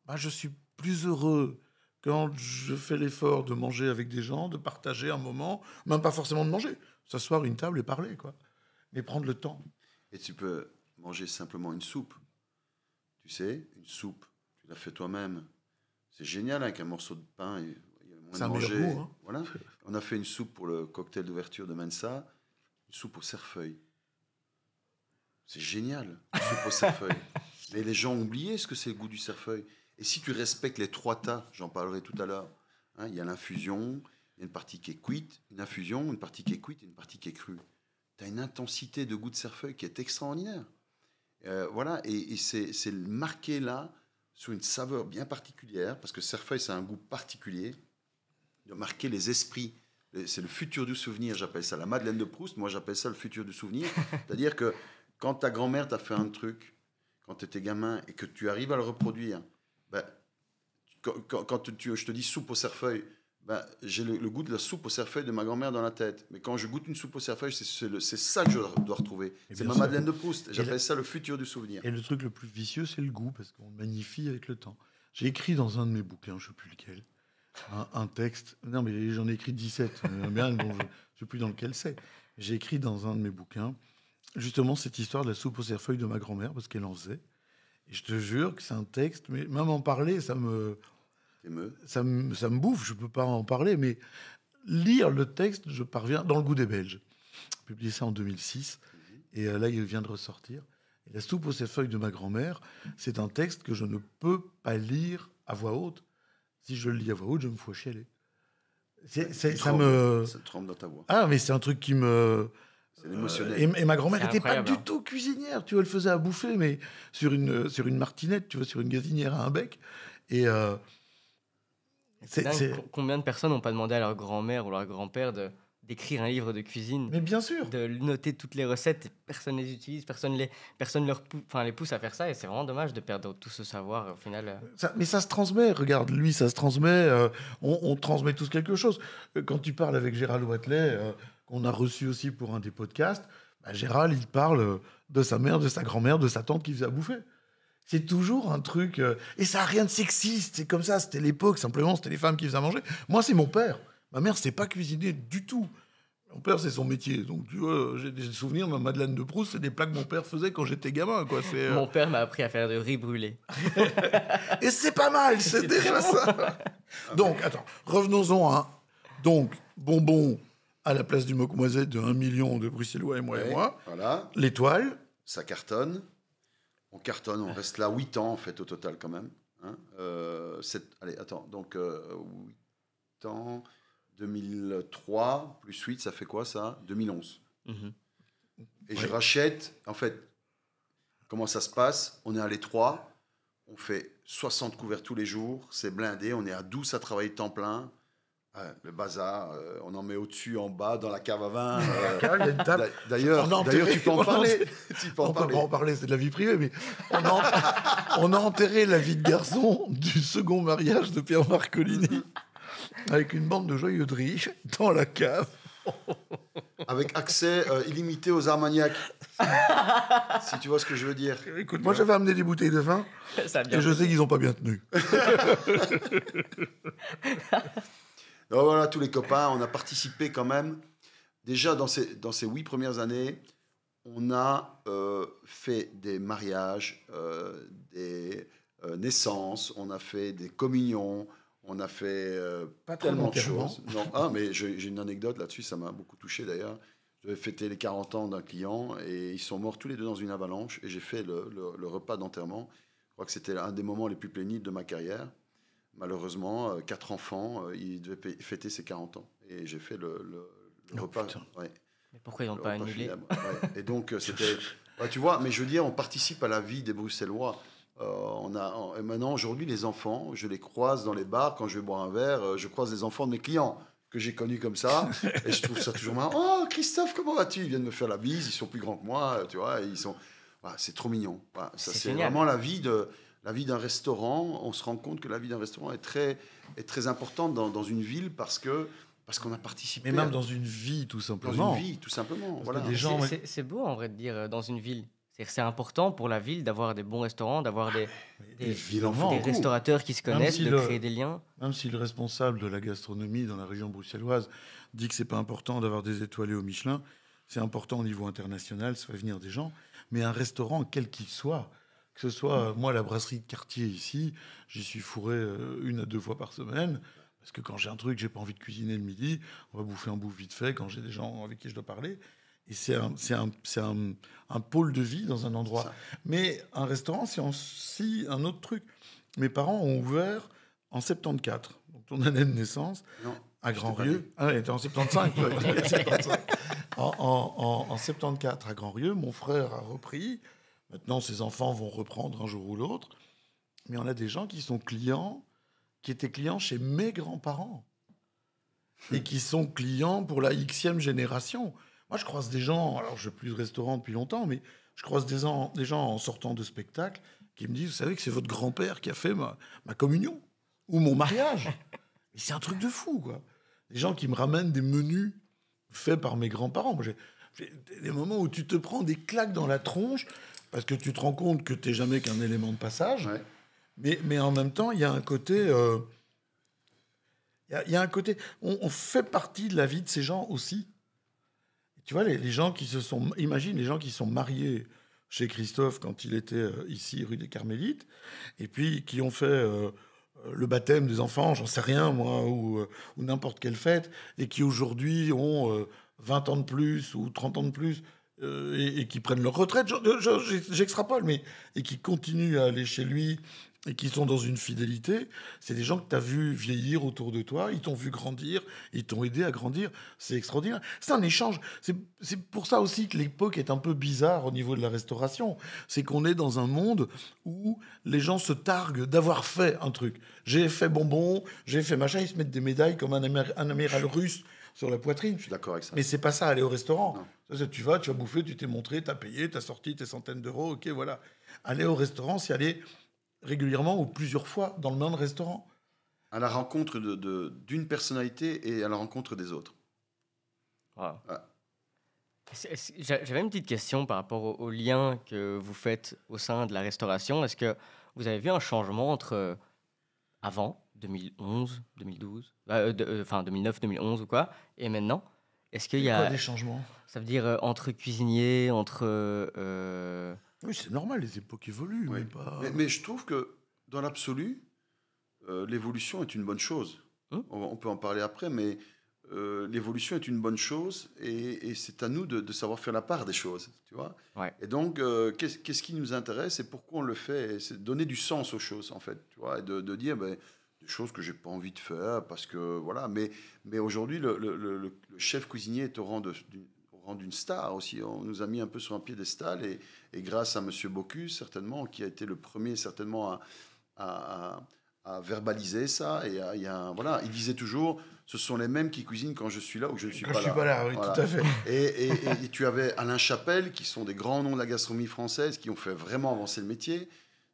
bah, je suis plus heureux quand je fais l'effort de manger avec des gens, de partager un moment, même pas forcément de manger, s'asseoir à une table et parler, quoi. Mais prendre le temps. Et tu peux manger simplement une soupe tu sais, une soupe, tu l'as fait toi-même. C'est génial avec un morceau de pain. et manger. Hein. On a fait une soupe pour le cocktail d'ouverture de Mensa, une soupe au cerfeuil. C'est génial, une soupe au cerfeuil. Mais les gens ont oublié ce que c'est le goût du cerfeuil. Et si tu respectes les trois tas, j'en parlerai tout à l'heure, hein, il y a l'infusion, il y a une partie qui est cuite, une infusion, une partie qui est cuite une partie qui est crue. Tu as une intensité de goût de cerfeuil qui est extraordinaire. Euh, voilà, et, c'est marqué là sous une saveur bien particulière, parce que Cerfeuil, c'est a un goût particulier de marquer les esprits. C'est le futur du souvenir, j'appelle ça. La Madeleine de Proust, moi j'appelle ça le futur du souvenir. C'est-à-dire que quand ta grand-mère t'a fait un truc, quand tu étais gamin, et que tu arrives à le reproduire, ben, quand, je te dis soupe au cerfeuil, bah, j'ai le, goût de la soupe au cerfeuil de ma grand-mère dans la tête. Mais quand je goûte une soupe au cerfeuil, c'est ça que je dois retrouver. C'est ma Madeleine de Proust. J'appelle ça le futur du souvenir. Et le truc le plus vicieux, c'est le goût, parce qu'on magnifie avec le temps. J'ai écrit dans un de mes bouquins, je ne sais plus lequel, un, texte. Non, mais j'en ai écrit 17. Euh, bien, bon, je ne sais plus dans lequel c'est. J'ai écrit dans un de mes bouquins, justement, cette histoire de la soupe au cerfeuil de ma grand-mère, parce qu'elle en faisait. Et je te jure que c'est un texte, mais même en parler, ça me ça me, bouffe, je ne peux pas en parler, mais lire le texte, je parviens dans le goût des Belges. Publié ça en 2006, mhm. et euh, là il vient de ressortir. la soupe aux sept feuilles de ma grand-mère, c'est un texte que je ne peux pas lire à voix haute. Si je le lis à voix haute, je me fous chialer. ça, me... ça tremble dans ta voix. Ah, mais c'est un truc qui me. c'est euh, et, et, ma grand-mère n'était pas du hein. tout cuisinière, tu vois, elle faisait à bouffer, mais sur une, sur une martinette, tu vois, sur une gazinière à un bec. Et, euh, c'est Combien de personnes n'ont pas demandé à leur grand-mère ou leur grand-père d'écrire un livre de cuisine. Mais bien sûr. De noter toutes les recettes. Personne ne les utilise, personne ne personne les pousse à faire ça. Et c'est vraiment dommage de perdre tout ce savoir au final. Euh. mais ça se transmet. Regarde, lui, ça se transmet. Euh, on, transmet tous quelque chose. Euh, quand tu parles avec Gérald Watley, qu'on a reçu aussi pour un des podcasts, bah, Gérald, il parle de sa mère, de sa grand-mère, de sa tante qui faisait à bouffer. C'est toujours un truc. Euh, et ça a rien de sexiste. C'est comme ça. C'était l'époque. Simplement, c'était les femmes qui faisaient à manger. Moi, c'est mon père. Ma mère, c'est pas cuisiner du tout. Mon père, c'est son métier. Donc, tu vois, j'ai des souvenirs. Ma Madeleine de Proust, c'est des plats que mon père faisait quand j'étais gamin. Quoi. C'est, euh, Mon père m'a appris à faire du riz brûlé. Et c'est pas mal, c'est déjà ça. Donc, attends, revenons-en à. Donc, bonbon à la place du moque-moisette de 1 million de Bruxellois et moi et moi. Voilà, L'étoile, ça cartonne on cartonne, on reste là 8 ans en fait au total quand même. Hein. Euh, allez, attends, donc 8 euh, ans, 2003 plus 8, ça fait quoi ça 2011. Mhm. Et je rachète, en fait, comment ça se passe On est à l'étroit, on fait 60 couverts tous les jours, c'est blindé, on est à 12 à travailler temps plein le bazar, euh, on en met au-dessus, en bas, dans la cave à vin. Euh, ah, d'ailleurs, tu peux en parler. tu peux en on parler. peut en parler, c'est de la vie privée, mais on a, enterré la vie de garçon du second mariage de Pierre Marcolini avec une bande de joyeux de riches dans la cave. Avec accès euh, illimité aux armagnacs. si tu vois ce que je veux dire. Écoute, moi j'avais amené des bouteilles de vin. et je sais qu'ils n'ont pas bien tenu. Oh, voilà, tous les copains, on a participé quand même. Déjà, dans ces, dans ces huit premières années, on a euh, fait des mariages, euh, des euh, naissances, on a fait des communions, on a fait pas tellement de choses. Ah, mais j'ai une anecdote là-dessus, ça m'a beaucoup touché d'ailleurs. J'avais fêté les 40 ans d'un client et ils sont morts tous les deux dans une avalanche et j'ai fait le, le repas d'enterrement. Je crois que c'était un des moments les plus pénibles de ma carrière malheureusement, euh, quatre enfants, euh, il devait fêter ses 40 ans. Et j'ai fait le, oh, repas. pourquoi ils n'ont pas annulé Et donc, euh, c'était. tu vois, mais je veux dire, on participe à la vie des Bruxellois. on a, et maintenant, aujourd'hui, les enfants, je les croise dans les bars quand je vais boire un verre, je croise les enfants de mes clients que j'ai connus comme ça, et je trouve ça toujours marrant. Oh, Christophe, comment vas-tu Ils viennent me faire la bise, ils sont plus grands que moi, tu vois, ils sont. c'est trop mignon. ça, c'est vraiment la vie de la vie d'un restaurant, on se rend compte que la vie d'un restaurant est très, est très importante dans, une ville parce que parce qu'on a participé. Mais même dans une vie, tout simplement. Dans une vie, tout simplement. voilà. Des gens... c'est, beau en vrai de dire euh, dans une ville. C'est important pour la ville d'avoir des bons restaurants, d'avoir ah, des, restaurateurs qui se connaissent, de créer des liens. Même si le responsable de la gastronomie dans la région bruxelloise dit que c'est pas important d'avoir des étoilés au Michelin, c'est important au niveau international, ça fait venir des gens. Mais un restaurant, quel qu'il soit, que ce soit, euh, moi, la brasserie de quartier ici, j'y suis fourré euh, une à deux fois par semaine. Parce que quand j'ai un truc, j'ai pas envie de cuisiner le midi, on va bouffer un bout vite fait quand j'ai des gens avec qui je dois parler. Et c'est un, pôle de vie dans un endroit. Mais un restaurant, c'est aussi un autre truc. Mes parents ont ouvert en 74, donc ton année de naissance, à Grand-Rieu. Ah, était en 75. en, 74, à Grand-Rieu, mon frère a repris. Maintenant, ces enfants vont reprendre un jour ou l'autre. Mais on a des gens qui sont clients, qui étaient clients chez mes grands-parents. Hum. Et qui sont clients pour la Xème génération. Moi, je croise des gens, alors je n'ai plus de restaurant depuis longtemps, mais je croise des, gens, en sortant de spectacle qui me disent, vous savez que c'est votre grand-père qui a fait ma, communion ou mon mariage. Mais c'est un truc de fou, quoi. Des gens qui me ramènent des menus faits par mes grands-parents. des moments où tu te prends des claques dans la tronche parce que tu te rends compte que tu n'es jamais qu'un élément de passage. Mais, mais, en même temps, il y a un côté. Euh, il y, a un côté. On, fait partie de la vie de ces gens aussi. Tu vois, les, gens qui se sont. Imagine les gens qui sont mariés chez Christophe quand il était euh, ici, rue des Carmélites, et puis qui ont fait. Euh, le baptême des enfants, j'en sais rien moi, ou, n'importe quelle fête, et qui aujourd'hui ont 20 ans de plus ou 30 ans de plus, euh, et, qui prennent leur retraite, j'extrapole, mais et qui continuent à aller chez lui et qui sont dans une fidélité, c'est des gens que tu as vu vieillir autour de toi, ils t'ont vu grandir, ils t'ont aidé à grandir, c'est extraordinaire. C'est un échange, c'est pour ça aussi que l'époque est un peu bizarre au niveau de la restauration, c'est qu'on est dans un monde où les gens se targuent d'avoir fait un truc. J'ai fait bonbon, j'ai fait machin, ils se mettent des médailles comme un amiral russe sur la poitrine. Je suis d'accord avec ça. Mais c'est pas ça, aller au restaurant. tu vas, tu as bouffé, tu t'es montré, tu as payé, tu as sorti tes centaines d'euros, ok, voilà. Aller au restaurant, c'est aller régulièrement ou plusieurs fois dans le même restaurant. À la rencontre d'une de, d'une personnalité et à la rencontre des autres. Ah. J'avais une petite question par rapport au, lien que vous faites au sein de la restauration. Est-ce que vous avez vu un changement entre euh, avant 2011, 2012, bah, euh, euh, enfin 2009, 2011 ou quoi, et maintenant Est-ce qu'il y a des changements Ça veut dire euh, entre cuisiniers, entre. Oui, c'est normal, les époques évoluent, mais, je trouve que dans l'absolu, l'évolution est une bonne chose. Hum. On, peut en parler après, mais l'évolution est une bonne chose et, c'est à nous de, savoir faire la part des choses, tu vois. Et donc, qu'est-ce qui nous intéresse et pourquoi on le fait C'est donner du sens aux choses, en fait, tu vois, et de, dire. Ben, des choses que j'ai pas envie de faire parce que voilà. Mais, mais aujourd'hui, le, chef cuisinier est au rang d'une star aussi. On nous a mis un peu sur un piédestal et, et grâce à Monsieur Bocuse, certainement, qui a été le premier certainement à, verbaliser ça. Et il, voilà, il disait toujours, ce sont les mêmes qui cuisinent quand je suis là ou que je ne suis, pas, là. tout à fait. Et, et, tu avais Alain Chapelle, qui sont des grands noms de la gastronomie française, qui ont fait vraiment avancer le métier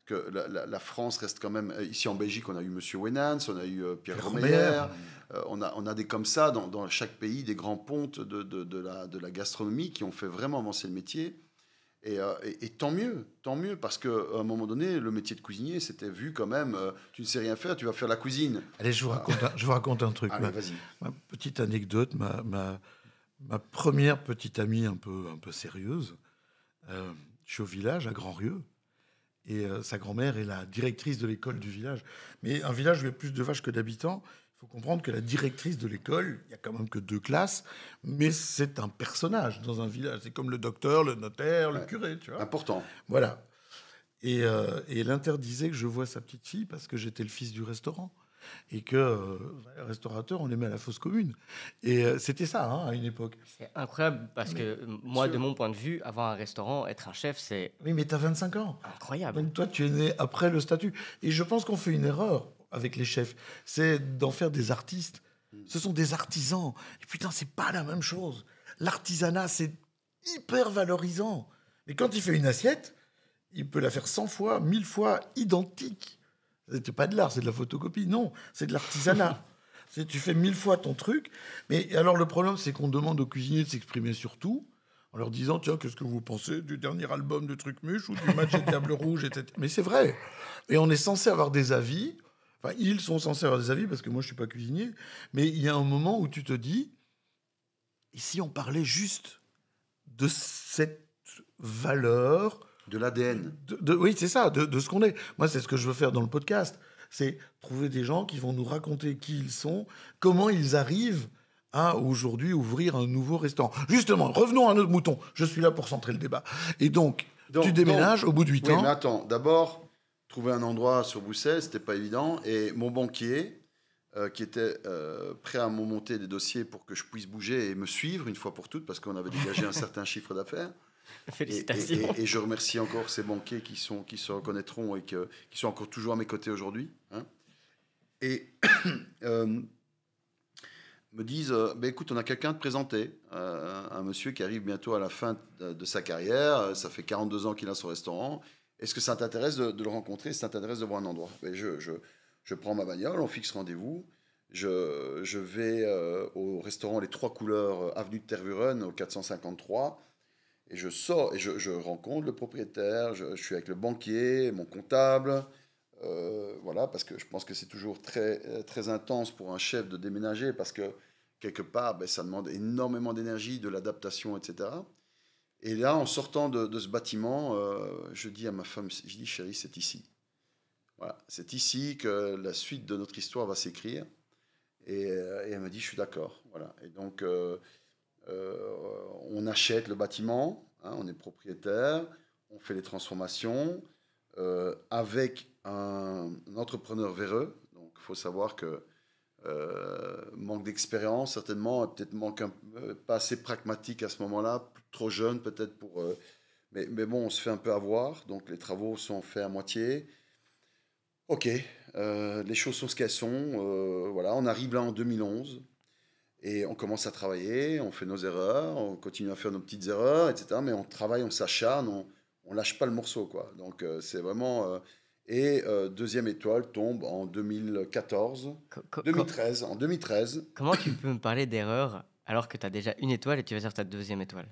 que la, France reste quand même. Euh, ici en Belgique, on a eu Monsieur Wenans, on a eu euh, Pierre, Pierre euh, on, a, on a des comme ça dans, chaque pays, des grands pontes de, la, de la gastronomie qui ont fait vraiment avancer le métier. Et, tant mieux, tant mieux, parce qu'à un moment donné, le métier de cuisinier, c'était vu quand même, tu ne sais rien faire, tu vas faire la cuisine. Allez, je vous raconte, je vous raconte un truc. Allez, ma, petite anecdote, ma, ma, première petite amie un peu, un peu sérieuse, je suis au village, à Grand-Rieux, et euh, sa grand-mère est la directrice de l'école du village. Mais un village où il y a plus de vaches que d'habitants, il faut comprendre que la directrice de l'école, il n'y a quand même que deux classes, mais c'est un personnage dans un village. C'est comme le docteur, le notaire, le curé, tu vois. Important. Voilà. Et, euh, et elle interdisait que je vois sa petite fille parce que j'étais le fils du restaurant et que les euh, restaurateur, on les met à la fosse commune. Et euh, c'était ça hein, à une époque. C'est incroyable parce ah, que moi, de mon point de vue, avoir un restaurant, être un chef, c'est. Oui, mais tu as 25 ans. Incroyable. Donc toi, tu es né après le statut. Et je pense qu'on fait une erreur avec les chefs, c'est d'en faire des artistes. Ce sont des artisans. Et putain, c'est pas la même chose. L'artisanat, c'est hyper valorisant. Mais quand il fait une assiette, il peut la faire 100 fois, 1000 fois identique. C'est pas de l'art, c'est de la photocopie. Non, c'est de l'artisanat. tu fais mille fois ton truc. Mais alors le problème, c'est qu'on demande aux cuisiniers de s'exprimer sur tout en leur disant tiens qu'est-ce que vous pensez du dernier album de muche ou du match des Diables Rouges etc. Mais c'est vrai. Et on est censé avoir des avis. Enfin, ils sont censés avoir des avis parce que moi je suis pas cuisinier. Mais il y a un moment où tu te dis et si on parlait juste de cette valeur de l'ADN. oui, c'est ça, de, ce qu'on est. Moi, c'est ce que je veux faire dans le podcast. C'est trouver des gens qui vont nous raconter qui ils sont, comment ils arrivent à aujourd'hui ouvrir un nouveau restaurant. Justement, revenons à notre mouton. Je suis là pour centrer le débat. Et donc, tu déménages au bout de 8 ans. Mais attends, d'abord, trouver un endroit sur Bruxelles, c'était pas évident. Et mon banquier, euh, qui était euh, prêt à me monter des dossiers pour que je puisse bouger et me suivre une fois pour toutes, parce qu'on avait dégagé un certain chiffre d'affaires. Félicitations. Et, je remercie encore ces banquiers qui, sont, qui se reconnaîtront et qui sont encore toujours à mes côtés aujourd'hui. Hein. Et euh, me disent euh, ben écoute, on a quelqu'un de présenté présenter. Euh, un monsieur qui arrive bientôt à la fin de, sa carrière. Ça fait 42 ans qu'il a son restaurant. Est-ce que ça t'intéresse de, le rencontrer Ça t'intéresse de voir un endroit ben je, prends ma bagnole, on fixe rendez-vous. Je, vais au restaurant Les Trois Couleurs, avenue de Tervuren, au 453. Et je sors et je, rencontre le propriétaire, je, suis avec le banquier, mon comptable. Euh, voilà, parce que je pense que c'est toujours très, euh, très intense pour un chef de déménager, parce que quelque part, ben, ça demande énormément d'énergie, de l'adaptation, etc. Et là, en sortant de, ce bâtiment, euh, je dis à ma femme, je dis chérie, c'est ici. Voilà, c'est ici que la suite de notre histoire va s'écrire. Et, elle me dit, je suis d'accord. Voilà. Et donc, euh, on achète le bâtiment, hein, on est propriétaire, on fait les transformations euh, avec un, entrepreneur véreux. Donc il faut savoir que euh, manque d'expérience certainement, peut-être manque pas assez pragmatique à ce moment-là, trop jeune peut-être pour... mais, mais, bon, on se fait un peu avoir, donc les travaux sont faits à moitié. Ok, les choses sont ce qu'elles sont. voilà, on arrive là en 2011. Et on commence à travailler, on fait nos erreurs, on continue à faire nos petites erreurs, etc. Mais on travaille, on s'acharne, on, on lâche pas le morceau, quoi. Donc euh, c'est vraiment. Euh, et euh, deuxième étoile tombe en 2014, 2013, en 2013. Comment tu peux me parler d'erreur alors que tu as déjà une étoile et tu vas dire ta deuxième étoile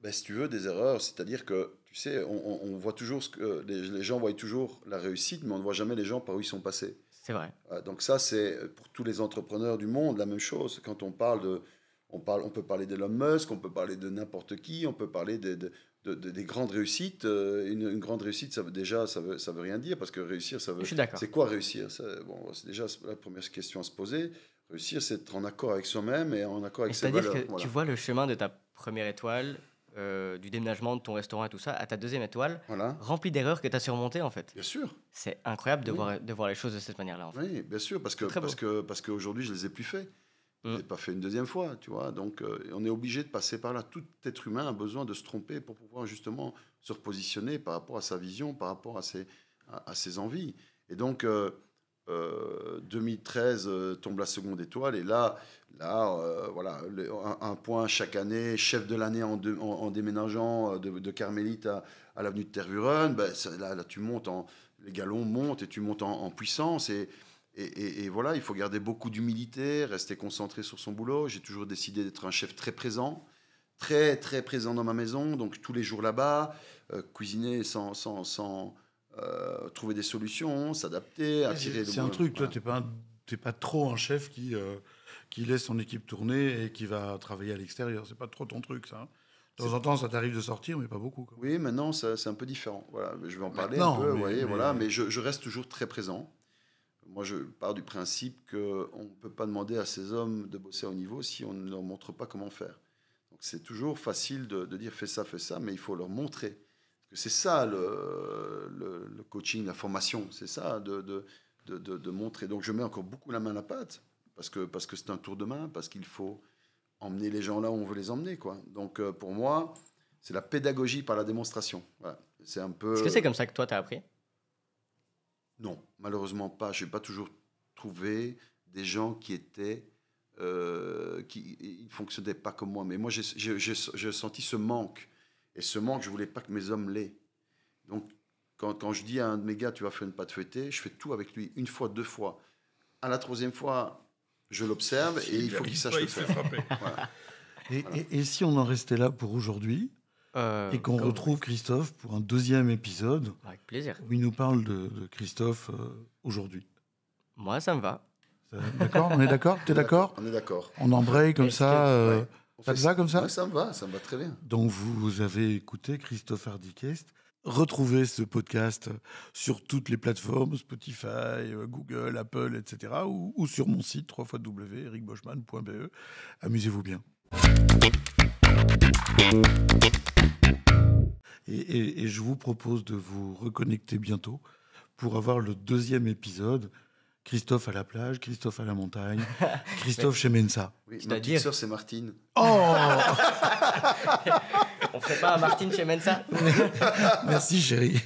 ben, si tu veux des erreurs, c'est-à-dire que tu sais, on, voit toujours ce que les, gens voient toujours la réussite, mais on ne voit jamais les gens par où ils sont passés. C'est vrai. Euh, donc ça, c'est euh, pour tous les entrepreneurs du monde la même chose. Quand on parle de... On, parle, on peut parler d'Elon Musk, on peut parler de n'importe qui, on peut parler des grandes réussites. Euh, une, grande réussite, ça veut, déjà, ça veut, ça veut rien dire, parce que réussir, ça veut... d'accord. C'est quoi réussir bon, C'est déjà la première question à se poser. Réussir, c'est être en accord avec soi-même et en accord avec ses valeurs. C'est-à-dire que tu vois le chemin de ta première étoile euh, du déménagement de ton restaurant et tout ça à ta deuxième étoile, rempli remplie d'erreurs que tu as surmontées en fait. Bien sûr. C'est incroyable de, voir, de voir les choses de cette manière-là. Oui, bien sûr, parce que parce que parce qu'aujourd'hui je les ai plus fait. Je ne les mm. pas fait une deuxième fois, tu vois. Donc euh, on est obligé de passer par là. Tout être humain a besoin de se tromper pour pouvoir justement se repositionner par rapport à sa vision, par rapport à ses à, ses envies. Et donc euh, 2013 euh, euh, tombe la seconde étoile et là, là euh, voilà, un, point chaque année, chef de l'année en, en, déménageant de, Carmélite à, à l'avenue de Tervuren, ben, là, là, tu montes, en, les galons montent et tu montes en, puissance et, et, et, voilà, il faut garder beaucoup d'humilité, rester concentré sur son boulot. J'ai toujours décidé d'être un chef très présent, très très présent dans ma maison, donc tous les jours là-bas, cuisiner sans, sans, sans euh, trouver des solutions, s'adapter, attirer. C'est un truc, toi, tu n'es pas, trop un chef qui, euh, qui laisse son équipe tourner et qui va travailler à l'extérieur. C'est pas trop ton truc, ça. Hein. De temps en temps, ça t'arrive de sortir, mais pas beaucoup. Oui, maintenant, c'est un peu différent. Voilà, je vais en parler un peu, mais, voyez, voilà, mais je, reste toujours très présent. Moi, je pars du principe qu'on ne peut pas demander à ces hommes de bosser à haut niveau si on ne leur montre pas comment faire. Donc, c'est toujours facile de, de, dire fais ça, fais ça, mais il faut leur montrer c'est ça le, coaching, la formation, c'est ça de, de, montrer. Donc je mets encore beaucoup la main à la pâte parce que parce que c'est un tour de main, parce qu'il faut emmener les gens là où on veut les emmener quoi. Donc euh, pour moi, c'est la pédagogie par la démonstration. C'est un peu. Est-ce que c'est comme ça que toi tu as appris Non, malheureusement pas. J'ai pas toujours trouvé des gens qui étaient euh, qui fonctionnaient pas comme moi. Mais moi j'ai senti ce manque et ce manque, je voulais pas que mes hommes l'aient. Donc, quand, quand, je dis à un de mes gars, tu vas faire une pâte feuilletée, je fais tout avec lui, une fois, deux fois. À la troisième fois, je l'observe et il faut qu'il sache le faire. Voilà. Et, et, si on en restait là pour aujourd'hui euh, et qu'on retrouve Christophe pour un deuxième épisode Avec plaisir. Où il nous parle de, Christophe euh, aujourd'hui. Moi, ça me va. D'accord On est d'accord Tu es d'accord On est d'accord. On embraye comme ça. Euh, ça te va comme ça Ça me va, ça me va très bien. Donc vous avez écouté Christophe Hardikest. Retrouvez ce podcast sur toutes les plateformes, Spotify, euh, Google, Apple, etc. ou, sur mon site www.ericboschman.be. Amusez-vous bien. et je vous propose de vous reconnecter bientôt pour avoir le deuxième épisode Christophe à la plage, Christophe à la montagne, Christophe chez Mensa. ma petite c'est Martine. Oh On ne ferait pas Martine chez Mensa Merci, chérie.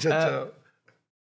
ciao, euh, ciao.